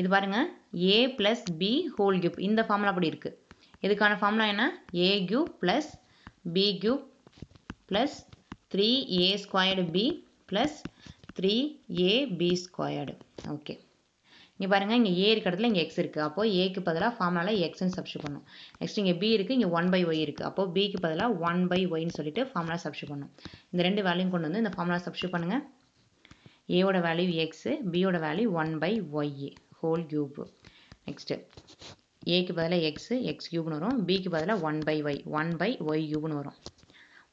இது பாருங்கள் A plus B whole cube இந்த ஃபார்முலா அப்படி இருக்குது இதுக்கான ஃபார்முலா என்ன ஏ cube plus B cube plus three A squared B plus three A B squared okay இங்கே பாருங்கள் இங்கே ஏ இடத்துல இங்கே எக்ஸ் இருக்குது அப்போது ஏக்கு பதிலாக ஃபார்முலாவில் எக்ஸ்ன்னு சப்ஸ்டியூட் பண்ணும் நெக்ஸ்ட் இங்கே பி இருக்குது இங்கே ஒன் பை ஒய் இருக்குது அப்போது பிக்கு பதிலாக ஒன் பை ஒய்ன்னு சொல்லிட்டு ஃபார்முலா சப்ஸ்டியூட் பண்ணும் இந்த ரெண்டு வேல்யூயும் கொண்டு வந்து இந்த ஃபார்முலா சப்ஸ்டியூட் பண்ணுங்கள் ஏவோட வேல்யூ எக்ஸு பியோட value one by Y whole cube next ஏக்கு பதிலாக எக்ஸு எக்ஸ் கியூப்னு வரும் பிக்கு பதிலாக one by Y one by Y கியூப்னு வரும்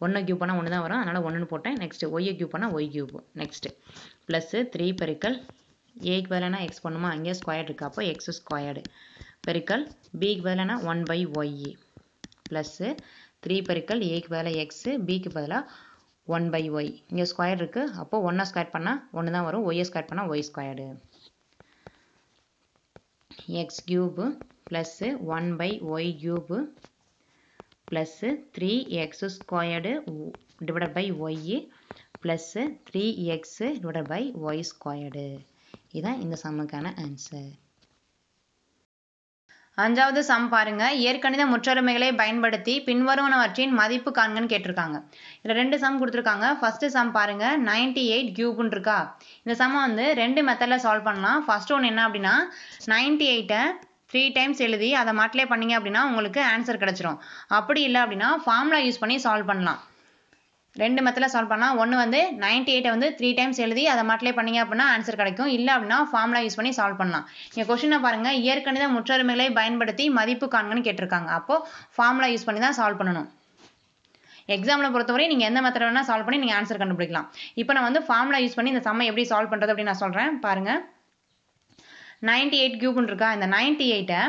ஒன்றை கியூப் பண்ணால் ஒன்று தான் வரும் அதனால் ஒன்றுன்னு போட்டேன் நெக்ஸ்ட்டு ஒய்யை கியூப் பண்ணால் Y cube next plus three பெருக்கல் ஏக்கு பதிலானா எக்ஸ் பண்ணுமா அங்கே ஸ்கொயர்டு இருக்குது அப்போ எக்ஸ் ஸ்கொயர்டு பெருக்கல் பிக்கு பதிலானா one by Y plus three பெருக்கல் ஏக்கு வேலை எக்ஸு பிக்கு பதிலாக ஒன் பை ஒய் இங்கே ஸ்கொயர் இருக்குது அப்போது ஒன்றை ஸ்கொயர் பண்ணால் ஒன்று தான் வரும் ஒய்யை ஸ்கொயர் பண்ணால் Y squared X cube plus one by Y cube plus three X squared divided by Y plus three X divided by Y squared இதான் இந்த சம்முக்கான ஆன்சர் அஞ்சாவது சம் பாருங்க இயற்கணித முற்றொருமைகளை பயன்படுத்தி பின்வருவனவற்றின் மதிப்பு காண்கன்னு கேட்டிருக்காங்க இதில் ரெண்டு சம் கொடுத்துருக்காங்க ஃபர்ஸ்ட் சம் பாருங்க நைன்டி எயிட் கியூப்னு இருக்கா இந்த சம்மை வந்து ரெண்டு மெத்தடில் சால்வ் பண்ணலாம் ஃபர்ஸ்ட் ஒன்று என்ன அப்படின்னா நைன்டி எயிட்டை த்ரீ டைம்ஸ் எழுதி அதை மாட்டிலே பண்ணீங்க அப்படின்னா உங்களுக்கு ஆன்சர் கிடச்சிரும் அப்படி இல்லை அப்படின்னா ஃபார்முலா யூஸ் பண்ணி சால்வ் பண்ணலாம் ரெண்டு மெத்தில் சால்வ் பண்ணால் ஒன்று வந்து நைன்ட்டி எயிட்டை வந்து த்ரீ டைம்ஸ் எழுதி அதை மாட்டிலே பண்ணீங்க அப்படின்னா ஆன்சர் கிடைக்கும் இல்லை அப்படின்னா ஃபார்முலா யூஸ் பண்ணி சால்வ் பண்ணலாம் நீங்கள் கொஷினை பாருங்கள் இயற்கணித முற்றொருமைகளை பயன்படுத்தி மதிப்பு காண்கன்னு கேட்டிருக்காங்க அப்போது ஃபார்முலா யூஸ் பண்ணி தான் சால்வ் பண்ணணும் எக்ஸாமில் பொறுத்தவரை நீங்கள் எந்த மெத்தட் வேணால் சால்வ் பண்ணி நீங்கள் ஆன்சர் கண்டுபிடிக்கலாம் இப்போ நான் வந்து ஃபார்முலா யூஸ் பண்ணி இந்த சம்மை எப்படி சால்வ் பண்ணுறது அப்படின்னு நான் சொல்கிறேன் பாருங்கள் நைன்ட்டி எயிட் க்யூப்னு இருக்கா இந்த நைன்ட்டி எயிட்டை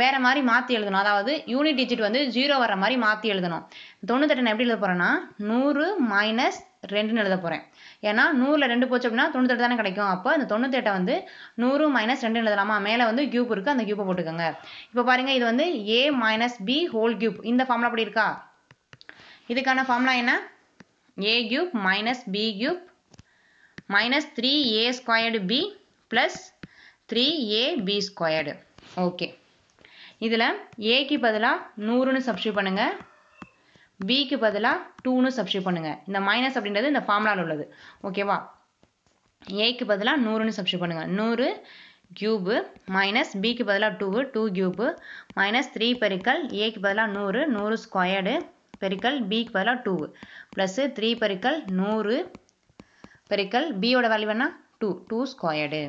வேறு மாதிரி மாற்றி எழுதணும் அதாவது யூனிட் டிஜிட் வந்து ஜீரோ வர மாதிரி மாற்றி எழுதணும் தொண்ணூத்தெட்டு நான் எப்படி எழுத போகிறேன்னா நூறு மைனஸ் ரெண்டுன்னு எழுத போகிறேன் ஏன்னா நூறில் ரெண்டு போச்சு அப்படின்னா தொண்ணூத்தெட்டு தானே கிடைக்கும் அப்போ அந்த தொண்ணூத்தெட்டை வந்து நூறு மைனஸ் ரெண்டு எழுதலாமா மேலே வந்து கியூப் இருக்குது அந்த கியூப்பை போட்டுக்கோங்க இப்போ பாருங்கள் இது வந்து A minus B whole cube இந்த ஃபார்ம்லாம் அப்படி இருக்கா இதுக்கான ஃபார்ம்லாம் என்ன ஏ cube minus B cube minus three A squared B plus three A B squared okay இதில் ஏக்கு பதிலாக நூறுன்னு சப்ஸ்டியூட் பண்ணுங்கள் பிக்கு பதிலாக டூன்னு சப்ஸ்டியூட் பண்ணுங்கள் இந்த மைனஸ் அப்படின்றது இந்த ஃபார்முலாவில் உள்ளது ஓகேவா ஏக்கு பதிலாக நூறுன்னு சப்ஸ்டியூட் பண்ணுங்கள் நூறு கியூபு மைனஸ் பிக்கு பதிலாக two two cube minus three பெருக்கல் ஏக்கு பதிலாக நூறு நூறு ஸ்கொயர்டு பெருக்கல் பிக்கு பதிலாக டூவு ப்ளஸ்ஸு த்ரீ பெருக்கல் நூறு பெருக்கல் பியோட வேல்யூ வேணால் டூ டூ ஸ்கொயர்டு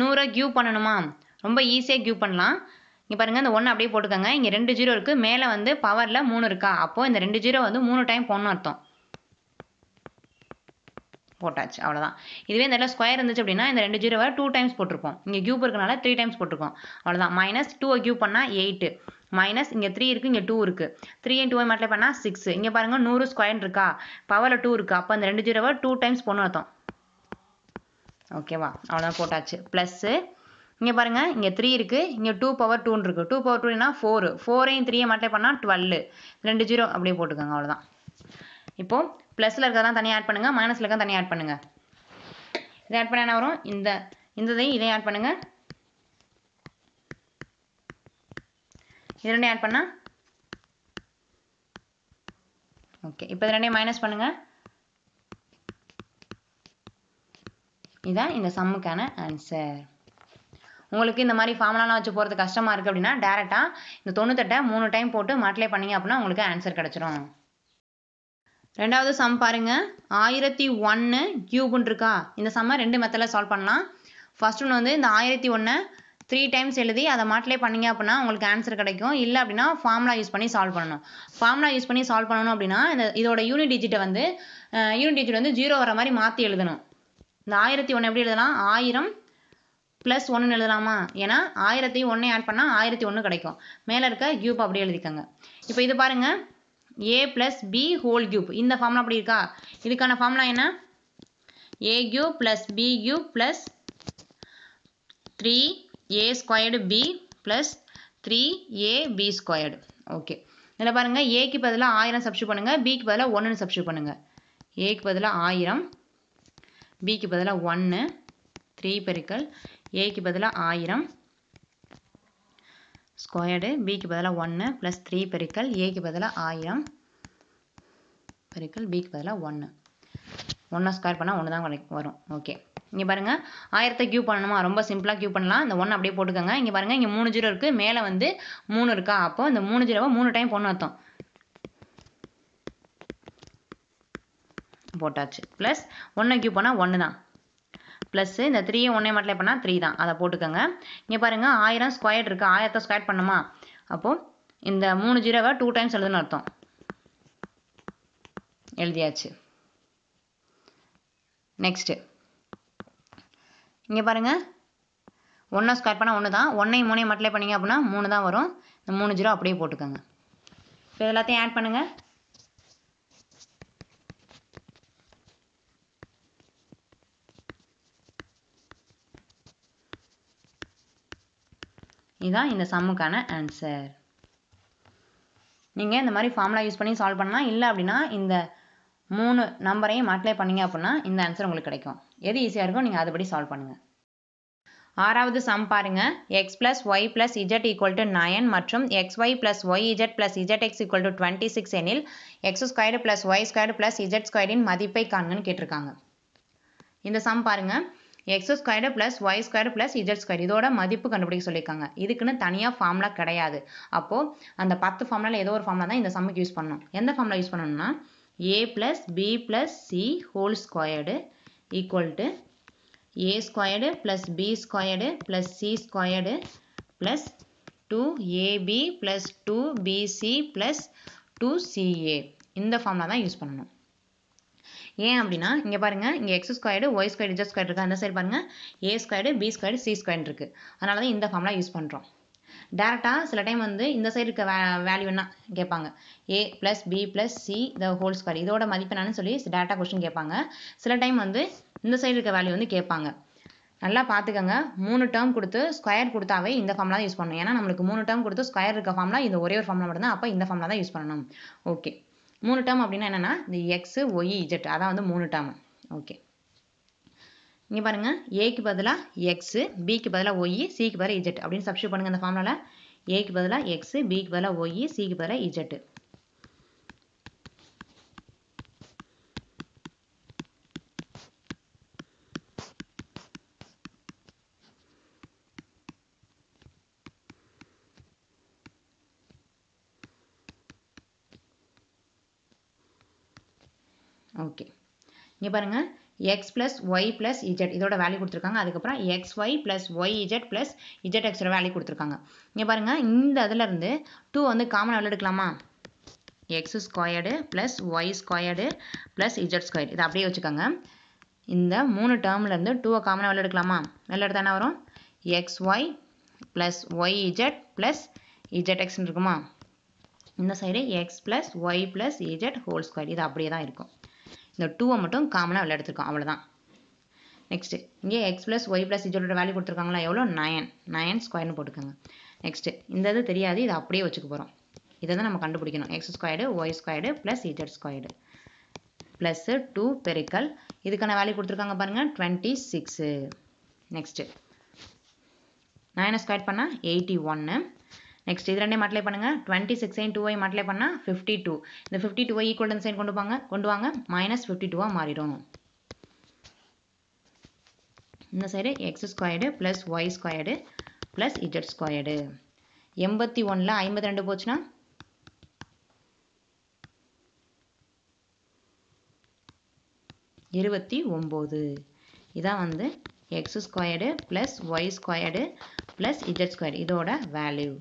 நூறை கியூ பண்ணணுமா ரொம்ப ஈஸியாக கியூ பண்ணலாம் இங்கே பாருங்கள் இந்த ஒன்று அப்படியே போட்டுக்கோங்க இங்கே ரெண்டு ஜீரோ இருக்குது மேலே வந்து பவரில் மூணு இருக்கா அப்போது இந்த ரெண்டு ஜீரோ வந்து மூணு டைம் போடணும் அர்த்தம் போட்டாச்சு அவ்வளோதான் இதுவே இந்த ஸ்கொயர் இருந்துச்சு அப்படின்னா இந்த ரெண்டு ஜீரோவை டூ டைம்ஸ் போட்டிருப்போம் இங்கே கியூப் இருக்கனால த்ரீ டைம்ஸ் போட்டிருக்கோம் அவ்வளோதான் மைனஸ் டூவை கியூப் பண்ணால் எயிட்டு மைனஸ் இங்கே த்ரீ இருக்குது இங்கே டூ இருக்குது த்ரீ அண்ட் டூ மட்டும் பண்ணால் சிக்ஸ் இங்கே பாருங்கள் நூறு ஸ்கொயர் இருக்கா பவரில் டூ இருக்குது அப்போ அந்த ரெண்டு ஜீரோவை டூ டைம்ஸ் போடணும் அர்த்தம் ஓகேவா அவ்வளோதான் போட்டாச்சு ப்ளஸ்ஸு இங்கே பாருங்கள் இங்கே த்ரீ இருக்குது இங்கே டூ பவர் டூன்னு இருக்குது டூ பவர் டூன்னா ஃபோரு ஃபோரையும் த்ரீயை மட்டும் பண்ணால் டுவெல் ரெண்டு ஜீரோ அப்படியே போட்டுக்கோங்க அவ்வளோதான் இப்போது ப்ளஸில் இருக்கிறதா தனியாக ஆட் பண்ணுங்கள் மைனஸில் இருக்க தனியாக ஆட் பண்ணுங்கள் இதை ஆட் பண்ண என்ன வரும் இந்த இந்த இதையும் இதையும் ஆட் பண்ணுங்கள் இது ரெண்டையும் ஆட் பண்ணால் ஓகே இப்போ இது ரெண்டையும் மைனஸ் பண்ணுங்கள் இதுதான் இந்த சம்முக்கான ஆன்சர் உங்களுக்கு இந்த மாதிரி ஃபார்முலாலாம் வச்சு போகிறது கஷ்டமாக இருக்குது அப்படின்னா டேரெக்டாக இந்த தொண்ணூத்தெட்டை மூணு டைம் போட்டு மாட்டிலே பண்ணிங்க அப்படின்னா உங்களுக்கு ஆன்சர் கிடச்சிரும் ரெண்டாவது சம் பாருங்கள் ஆயிரத்தி ஒன்று கியூப்னு இருக்கா இந்த சம்மை ரெண்டு மெத்தடில் சால்வ் பண்ணலாம் ஃபர்ஸ்ட் ஒன்று வந்து இந்த ஆயிரத்தி ஒன்றை த்ரீ டைம்ஸ் எழுதி அதை மாட்டிலே பண்ணிங்க அப்படின்னா உங்களுக்கு ஆன்சர் கிடைக்கும் இல்லை அப்படின்னா ஃபார்முலா யூஸ் பண்ணி சால்வ் பண்ணணும் ஃபார்முலா யூஸ் பண்ணி சால்வ் பண்ணணும் அப்படின்னா இந்த இதோட யூனிட் டிஜிட்டை வந்து யூனிட் டிஜிட் வந்து ஜீரோ வர மாதிரி மாற்றி எழுதணும் இந்த ஆயிரத்தி ஒன்று எப்படி எழுதலாம் ஆயிரம் ப்ளஸ் ஒன்றுன்னு எழுதலாமா ஏன்னா ஆயிரத்தையும் ஒன்றே ஆட் பண்ணால் ஆயிரத்தி ஒன்று கிடைக்கும் மேலே இருக்க கியூப் அப்படியே எழுதிக்கோங்க இப்போ இது பாருங்கள் A plus B whole cube இந்த ஃபார்ம்லாம் அப்படி இருக்கா இதுக்கான ஃபார்ம்லாம் என்ன ஏ cube plus B cube plus three A squared B plus three A B squared okay இதில் பாருங்கள் ஏக்கு பதிலாக ஆயிரம் சப்ஸ்டியூட் பண்ணுங்கள் பிக்கு பதிலாக ஒன்றுன்னு சப்ஸ்டியூட் பண்ணுங்கள் ஏக்கு பதிலாக ஆயிரம் பிக்கு பதிலாக ஒன்று த்ரீ பெருக்கல் ஏக்கு பதிலாக ஆயிரம் ஸ்கொயர்டு பிக்கு பதிலாக ஒன்று ப்ளஸ் த்ரீ பெருக்கல் ஏக்கு பதிலாக ஆயிரம் பெருக்கல் பிக்கு பதிலாக ஒன்று ஒன்றை ஸ்கொயர் பண்ணால் ஒன்று தான் வரும் ஓகே இங்கே பாருங்கள் ஆயிரத்தை க்யூ பண்ணணுமா ரொம்ப சிம்பிளாக க்யூ பண்ணலாம் இந்த ஒன்று அப்படியே போட்டுக்கோங்க இங்கே பாருங்கள் இங்கே மூணு ஜீரோ இருக்குது மேலே வந்து மூணு இருக்கா அப்போது இந்த மூணு ஜீரோவை மூணு டைம் பொண்ணு அர்த்தம் போட்டாச்சு ப்ளஸ் ஒன்றை க்யூ பண்ணால் ஒன்று தான் ப்ளஸ் இந்த த்ரீயை ஒன்றே மல்டிப்ளை பண்ணால் த்ரீ தான் அதை போட்டுக்கோங்க இங்கே பாருங்கள் ஆயிரம் ஸ்கொயர் இருக்குது ஆயிரத்தை ஸ்கொயர் பண்ணுமா அப்போது இந்த மூணு ஜீரோவை டூ டைம்ஸ் எழுதுன்னு அர்த்தம் எழுதியாச்சு நெக்ஸ்ட்டு இங்கே பாருங்கள் ஒன்றை ஸ்கொயர் பண்ணால் ஒன்று தான் ஒன்றையும் மூணையும் மல்டிப்ளை பண்ணிங்க அப்படின்னா மூணு தான் வரும் இந்த மூணு ஜீரோ அப்படியே போட்டுக்கோங்க இப்போ எல்லாத்தையும் ஆட் பண்ணுங்கள் இதுதான் இந்த சம்முக்கான ஆன்சர் நீங்கள் இந்த மாதிரி ஃபார்முலா யூஸ் பண்ணி சால்வ் பண்ணலாம் இல்லை அப்படின்னா இந்த மூணு நம்பரையும் மாட்டிலே பண்ணீங்க அப்படின்னா இந்த ஆன்சர் உங்களுக்கு கிடைக்கும் எது ஈஸியாக இருக்கோ நீங்கள் அதுபடி சால்வ் பண்ணுங்கள் ஆறாவது சம் பாருங்க X plus Y plus Z equal to nine மற்றும் X Y plus Y Z plus Z X equal to twenty six எனில் X square plus Y square plus Z ஸ்கொயரின் மதிப்பை காண்கன்னு கேட்டிருக்காங்க இந்த சம் பாருங்கள் X squared plus Y square plus Z square இதோட மதிப்பு கண்டுபிடிக்க சொல்லியிருக்காங்க இதுக்குன்னு தனியாக ஃபார்முலா கிடையாது அப்போது அந்த பத்து ஃபார்முலாவில் ஏதோ ஒரு ஃபார்முலா தான் இந்த சம்முக்கு யூஸ் பண்ணணும் எந்த ஃபார்முலா யூஸ் பண்ணணும்னா A plus B plus C whole squared equal to A squared plus B squared plus C squared plus two AB plus two PC plus two CA இந்த ஃபார்ம்லாம் தான் யூஸ் பண்ணணும் ஏன் அப்படின்னா இங்கே பாருங்கள் இங்கே X squared Y squared Z square இருக்குது அந்த சைடு பாருங்கள் A squared B squared C square இருக்குது அதனால தான் இந்த ஃபார்ம்லாம் யூஸ் பண்ணுறோம் டேரெக்டாக சில டைம் வந்து இந்த சைடு இருக்க வேல்யூன்னா கேட்பாங்க A plus B plus C the whole square இதோட மதிப்பு என்னன்னு சொல்லி டேட்டா கொஸ்டின் கேட்பாங்க சில டைம் வந்து இந்த சைடு இருக்க வேல்யூ வந்து கேட்பாங்க நல்லா பார்த்துக்கோங்க மூணு டேர்ம் கொடுத்து ஸ்கொயர் கொடுத்தாவே இந்த ஃபார்ம்லாம் தான் யூஸ் பண்ணணும் ஏன்னா நம்மளுக்கு மூணு டேர்ம் கொடுத்து ஸ்கொயர் இருக்க ஃபார்ம்லாம் இந்த ஒரே ஒரு ஃபார்ம்லாம் மட்டும்தான் அப்போ இந்த ஃபார்ம்லாம் தான் யூஸ் பண்ணணும் ஓகே மூணு டேர்ம் அப்படின்னா என்னென்னா இந்த எக்ஸு ஒய் இஜெட் அதான் வந்து மூணு டேர்மு ஓகே இங்கே பாருங்கள் ஏக்கு பதிலாக எக்ஸு பிக்கு பதிலாக ஒய் சிக்கு பதிலாக இஜெட் அப்படின்னு சப்ஸ்டியூட் பண்ணுங்கள் அந்த ஃபார்முலாவில் ஏக்கு பதிலாக எக்ஸு பிக்கு பதிலாக ஒய் சிக்கு பதிலாக இஜெட்டு இங்கே பாருங்கள் X plus Y plus Z இதோட வேல்யூ கொடுத்துருக்காங்க அதுக்கப்புறம் X Y plus Y Z plus Z எக்ஸோட வேல்யூ கொடுத்துருக்காங்க இங்கே பாருங்கள் இந்த இதுலேருந்து டூ வந்து காமனாக வெளில எடுக்கலாமா X squared plus Y squared plus Z squared இதை அப்படியே வச்சுக்கோங்க இந்த மூணு டேர்ம்லேருந்து டூவை காமனாக வெளில எடுக்கலாமா வெளில எடுத்தானே வரும் X Y plus Y Z plus Z எக்ஸ்ன்னு இருக்குமா இந்த side X plus Y plus Z whole square இது அப்படியே தான் இருக்கும் இந்த டூவை மட்டும் காமனாக விளையாடுத்துருக்கோம் அவ்வளோதான் நெக்ஸ்ட்டு இங்கே எக்ஸ் ப்ளஸ் ஒய் ப்ளஸ் இஜோட வேல்யூ கொடுத்துருக்காங்களா எவ்வளோ நயன் நயன் ஸ்கொயர்னு போட்டுக்கோங்க நெக்ஸ்ட்டு இந்த இது தெரியாது இதை அப்படியே வச்சுக்க போகிறோம் இதை தான் நம்ம கண்டுபிடிக்கணும் X squared Y squared plus Z squared plus two பெருக்கல் இதுக்கான வேல்யூ கொடுத்துருக்காங்க பாருங்கள் டுவெண்ட்டி சிக்ஸு நெக்ஸ்ட்டு நயனை ஸ்கொயர் பண்ணால் எயிட்டி ஒன்று நெக்ஸ்ட் இது ரெண்டே மட்டிலே பண்ணுங்க டுவெண்ட்டி டூ ஐ மட்டிலே பண்ணால் ஃபிஃப்டி டூ இந்த ஃபிஃப்டி ஐ ஈக்குவல் சைன் கொண்டு வாங்க கொண்டு வாங்க மைனஸ் ஃபிஃப்டி டூவாக மாறிடும் இந்த side X squared plus Y squared plus Z squared எண்பத்தி ஒன்றில் ஐம்பத்தி ரெண்டு போச்சுன்னா இருபத்தி ஒம்பது இதான் வந்து x squared plus Y squared plus Z squared இதோட வேல்யூ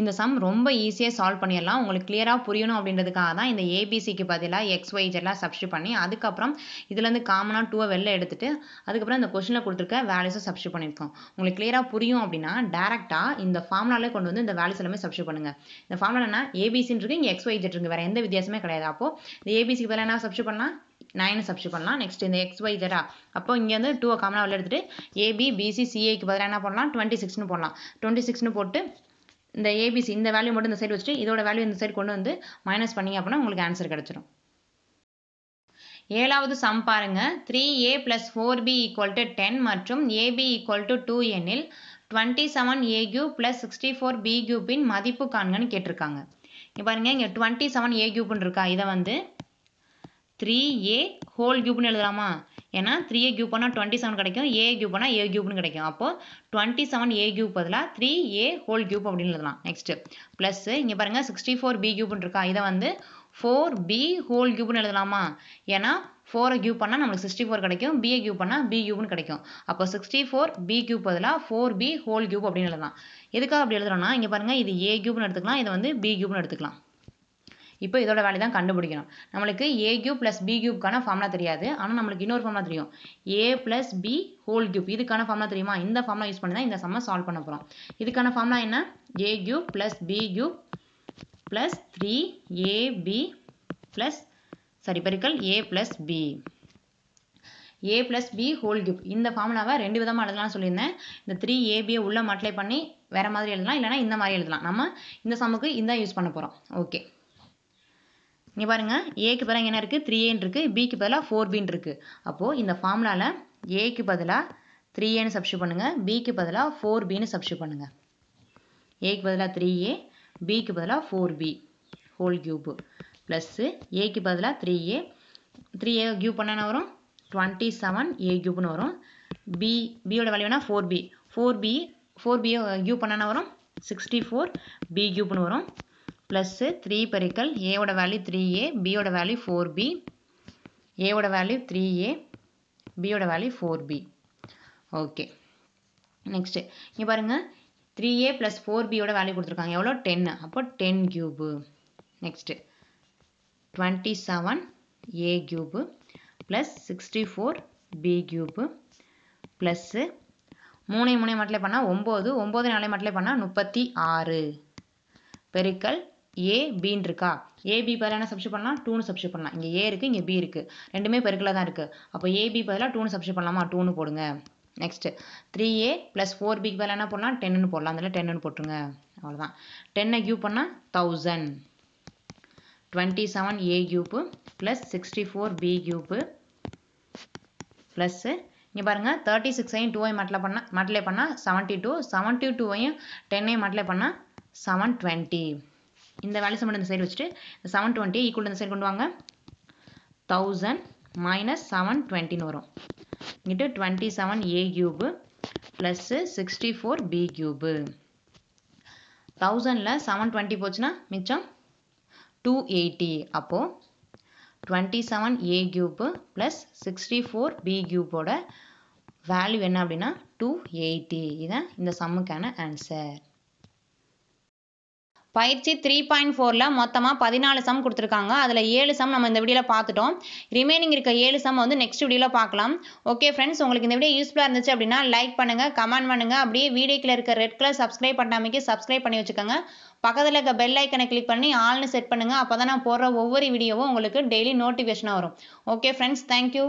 இந்த சம் ரொம்ப ஈஸியாக சால்வ் பண்ணிடலாம் உங்களுக்கு கிளியராக புரியணும் அப்படின்றதுக்காக தான் இந்த ஏபிசிக்கு பதிலாக எக்ஸ் ஒய்ஜெல்லாம் சப்ஸ்டியூட் பண்ணி அதுக்கப்புறம் இதுலேருந்து காமனாக டூவை வெளில எடுத்துட்டு அதுக்கப்புறம் இந்த கொஷினில் கொடுத்துருக்க வேல்யூஸை சப்ஸ்டியூட் பண்ணியிருக்கோம் உங்களுக்கு கிளியராக புரியும் அப்படின்னா டேரெக்டாக இந்த ஃபார்முலாலே கொண்டு வந்து இந்த வேல்யூஸ் எல்லாமே சப்ஸ்டியூட் பண்ணுங்கள் இந்த ஃபார்முலானா ஏபிசின்னு இருக்குது இங்கே எக்ஸ் ஒய்ஜெட் இருக்குது வேறு எந்த வித்தியாசமே கிடையாது அப்போது இந்த ஏபிசிக்கு பதிலாக என்ன சப்ஸ்டியூட் பண்ணலாம் நைனை சப்ஸ்டியூட் பண்ணலாம் நெக்ஸ்ட் இந்த எக்ஸ் ஒய் ஜெடா அப்போ இங்கே வந்து டூ காமனாக வெளில எடுத்துகிட்டு ஏபி பிசி சிஏக்கு பதிலாக என்ன பண்ணலாம் டுவெண்ட்டி சிக்ஸ்னு போடலாம் டுவெண்ட்டி சிக்ஸ்னு போட்டு இந்த ஏபிசி இந்த வேல்யூ மட்டும் இந்த சைடு வச்சுட்டு இதோட வேல்யூ இந்த சைடு கொண்டு வந்து மைனஸ் பண்ணிங்க அப்படின்னா உங்களுக்கு ஆன்சர் கிடச்சிடும் ஏழாவது சம் பாருங்க three A plus four B equal to ten மற்றும் ஏபி ஈக்குவல் டு டூ எனில் twenty seven A cube plus sixty four B கியூபின் மதிப்பு காண்கன்னு கேட்டிருக்காங்க இப்போ பாருங்க இங்கே டுவெண்ட்டி செவன் ஏ கியூப்னு இருக்கா இதை வந்து த்ரீ ஏ ஹோல் கியூப்னு எழுதலாமா ஏன்னா த்ரீ ஏ கியூப் பண்ணால் டுவெண்ட்டி செவன் கிடைக்கும் ஏ கியூப் பண்ணால் ஏ கியூப்னு கிடைக்கும் அப்போ டுவெண்ட்டி செவன் ஏ கியூப் பதிலாக த்ரீ ஏ ஹோல் கியூப் அப்படின்னு எழுதலாம் நெக்ஸ்ட்டு ப்ளஸ் இங்கே பாருங்கள் சிக்ஸ்டி ஃபோர் பி கியூப்னு இருக்கா இதை வந்து ஃபோர் பி ஹோல் கியூப்னு எழுதலாமா ஏன்னா ஃபோரை கியூப் பண்ணால் நம்மளுக்கு சிக்ஸ்டி ஃபோர் கிடைக்கும் பிஏ கியூப் பண்ணால் பி கியூப்னு கிடைக்கும் அப்போ சிக்ஸ்டி ஃபோர் பி கியூப் பதிலாக ஃபோர் பி ஹோல் கியூப் அப்படின்னு எழுதலாம் எதுக்காக அப்படி எழுதுறோம்னா இங்கே பாருங்கள் இது ஏ கியூப்னு எடுத்துக்கலாம் இதை வந்து பி கியூப்னு எடுத்துக்கலாம் இப்போ இதோட வேலை தான் கண்டுபிடிக்கணும் நம்மளுக்கு ஏ கியூப் ப்ளஸ் பி கியூப்கான ஃபார்முலா தெரியாது ஆனால் நம்மளுக்கு இன்னொரு ஃபார்முலா தெரியும் a plus B whole cube இதுக்கான ஃபார்முலா தெரியுமா இந்த ஃபார்முலா யூஸ் பண்ணி தான் இந்த சம்மை சால்வ் பண்ண போகிறோம் இதுக்கான ஃபார்முலா என்ன ஏ cube plus B cube plus three a b plus sorry பெருக்கல் a plus b a plus B whole cube இந்த ஃபார்முலாவை ரெண்டு விதமாக எழுதலாம்னு சொல்லியிருந்தேன் இந்த த்ரீ ஏபியை உள்ளே மட்லை பண்ணி வேறு மாதிரி எழுதலாம் இல்லைனா இந்த மாதிரி எழுதலாம் நம்ம இந்த சம்முக்கு இந்த யூஸ் பண்ண போகிறோம் ஓகே இங்கே பாருங்கள் ஏக்கு பதிலாக என்ன இருக்குது த்ரீ ஏன்னு இருக்குது பிக்கு பதிலாக ஃபோர் பின்னு இருக்குது அப்போது இந்த ஃபார்முலாவில் ஏக்கு பதிலாக த்ரீ ஏன்னு சப்ஸ்டியூ பண்ணுங்கள் பிக்கு பதிலாக ஃபோர் பின்னு சப்ஸ்டியூ பண்ணுங்கள் ஏக்கு பதிலாக த்ரீ ஏ பிக்கு பதிலாக four B whole cube plus ஏக்கு பதிலாக three a three A cube பண்ணான வரும் டுவெண்ட்டி செவன் ஏ கியூப்னு வரும் பி பியோட வேல்யூனா four b four b four b cube பண்ணான வரும் சிக்ஸ்டி ஃபோர் பி கியூப்னு வரும் ப்ளஸ்ஸு த்ரீ பெருக்கல் ஏவோட வேல்யூ த்ரீ ஏ பியோட வேல்யூ ஃபோர் பி ஏவோட வேல்யூ த்ரீ ஏ பியோட value four b okay next இங்கே பாருங்கள் த்ரீ ஏ ப்ளஸ் ஃபோர் பியோட வேல்யூ கொடுத்துருக்காங்க எவ்வளோ டென்னு அப்போ ten cube next twenty seven ஏ cube plus sixty four b cube plus மூணு மூணு மட்டும் பண்ணால் ஒம்பது ஒம்பது நாளை மட்டும் பண்ணால் முப்பத்தி ஆறு பெருக்கல் ஏ பின்னு இருக்கா ஏபி பதில் என்ன சப்ஸ்டியூட் பண்ணலாம் டூனு சப்ஸ்டியூட் பண்ணலாம் இங்கே ஏ இருக்குது இங்கே பி இருக்குது ரெண்டுமே பெருக்கில் தான் இருக்குது அப்போ ஏபி பதிலாக டூனு சப்ஸ்டியூட் பண்ணலாமா டூனு போடுங்க next three a plus four பிக்கு பதில் என்ன பண்ணலாம் டென்னு போடலாம் அதில் டென்னு போட்டுருங்க அவ்வளோதான் டென்னை கியூப் பண்ணால் thousand twenty seven a cube plus sixty four b cube plus இங்கே பாருங்கள் தேர்ட்டி சிக்ஸையும் டூவை மட்டில் பண்ணால் மட்டிலே பண்ணால் செவன்ட்டி டூ செவன்ட்டி டூவையும் டென்னையும் மட்டிலே பண்ணால் செவன் டுவெண்ட்டி இந்த வேலை மட்டும் இந்த சைடு வச்சுட்டு இந்த செவன் டுவெண்ட்டி ஈக்குவல் இந்த சைடு கொண்டு வாங்க தௌசண்ட் மைனஸ் செவன் டுவெண்ட்டின்னு வரும் இங்கிட்டு டுவெண்ட்டி செவன் ஏ cube plus sixty four b cube தௌசண்டில் செவன் டுவெண்ட்டி போச்சுன்னா மிச்சம் டூ எயிட்டி அப்போது twenty seven a cube plus sixty four b கியூபோட வேல்யூ என்ன அப்படின்னா டூ எயிட்டி இதுதான் இந்த சம்முக்கான ஆன்சர் பயிற்சி த்ரீ பாயிண்ட் ஃபோரில் மொத்தமாக பதினாலு சம் கொடுத்துருக்காங்க அதில் ஏழு சம் நம்ம இந்த வீடியோவில் பார்த்துட்டோம் ரிமைனிங் இருக்க ஏழு சம் வந்து நெக்ஸ்ட் வீடியோவில் பார்க்கலாம் ஓகே ஃப்ரெண்ட்ஸ் உங்களுக்கு இந்த வீடியோ யூஸ்ஃபுல்லாக இருந்துச்சு அப்படின்னா லைக் பண்ணுங்கள் கமெண்ட் பண்ணுங்கள் அப்படியே வீடியோக்கில் இருக்க ரெட் கலர் சப்ஸ்கிரைப் பண்ணாமைக்கு சப்ஸ்கிரைப் பண்ணி வச்சுக்கோங்க பக்கத்தில் இருக்க பெல் ஐக்கனை கிளிக் பண்ணி ஆல்னு செட் பண்ணுங்கள் அப்போ தான் நான் போடுற ஒவ்வொரு வீடியோவும் உங்களுக்கு டெய்லி நோட்டிஃபிகேஷனாக வரும் ஓகே ஃப்ரெண்ட்ஸ் தேங்க்யூ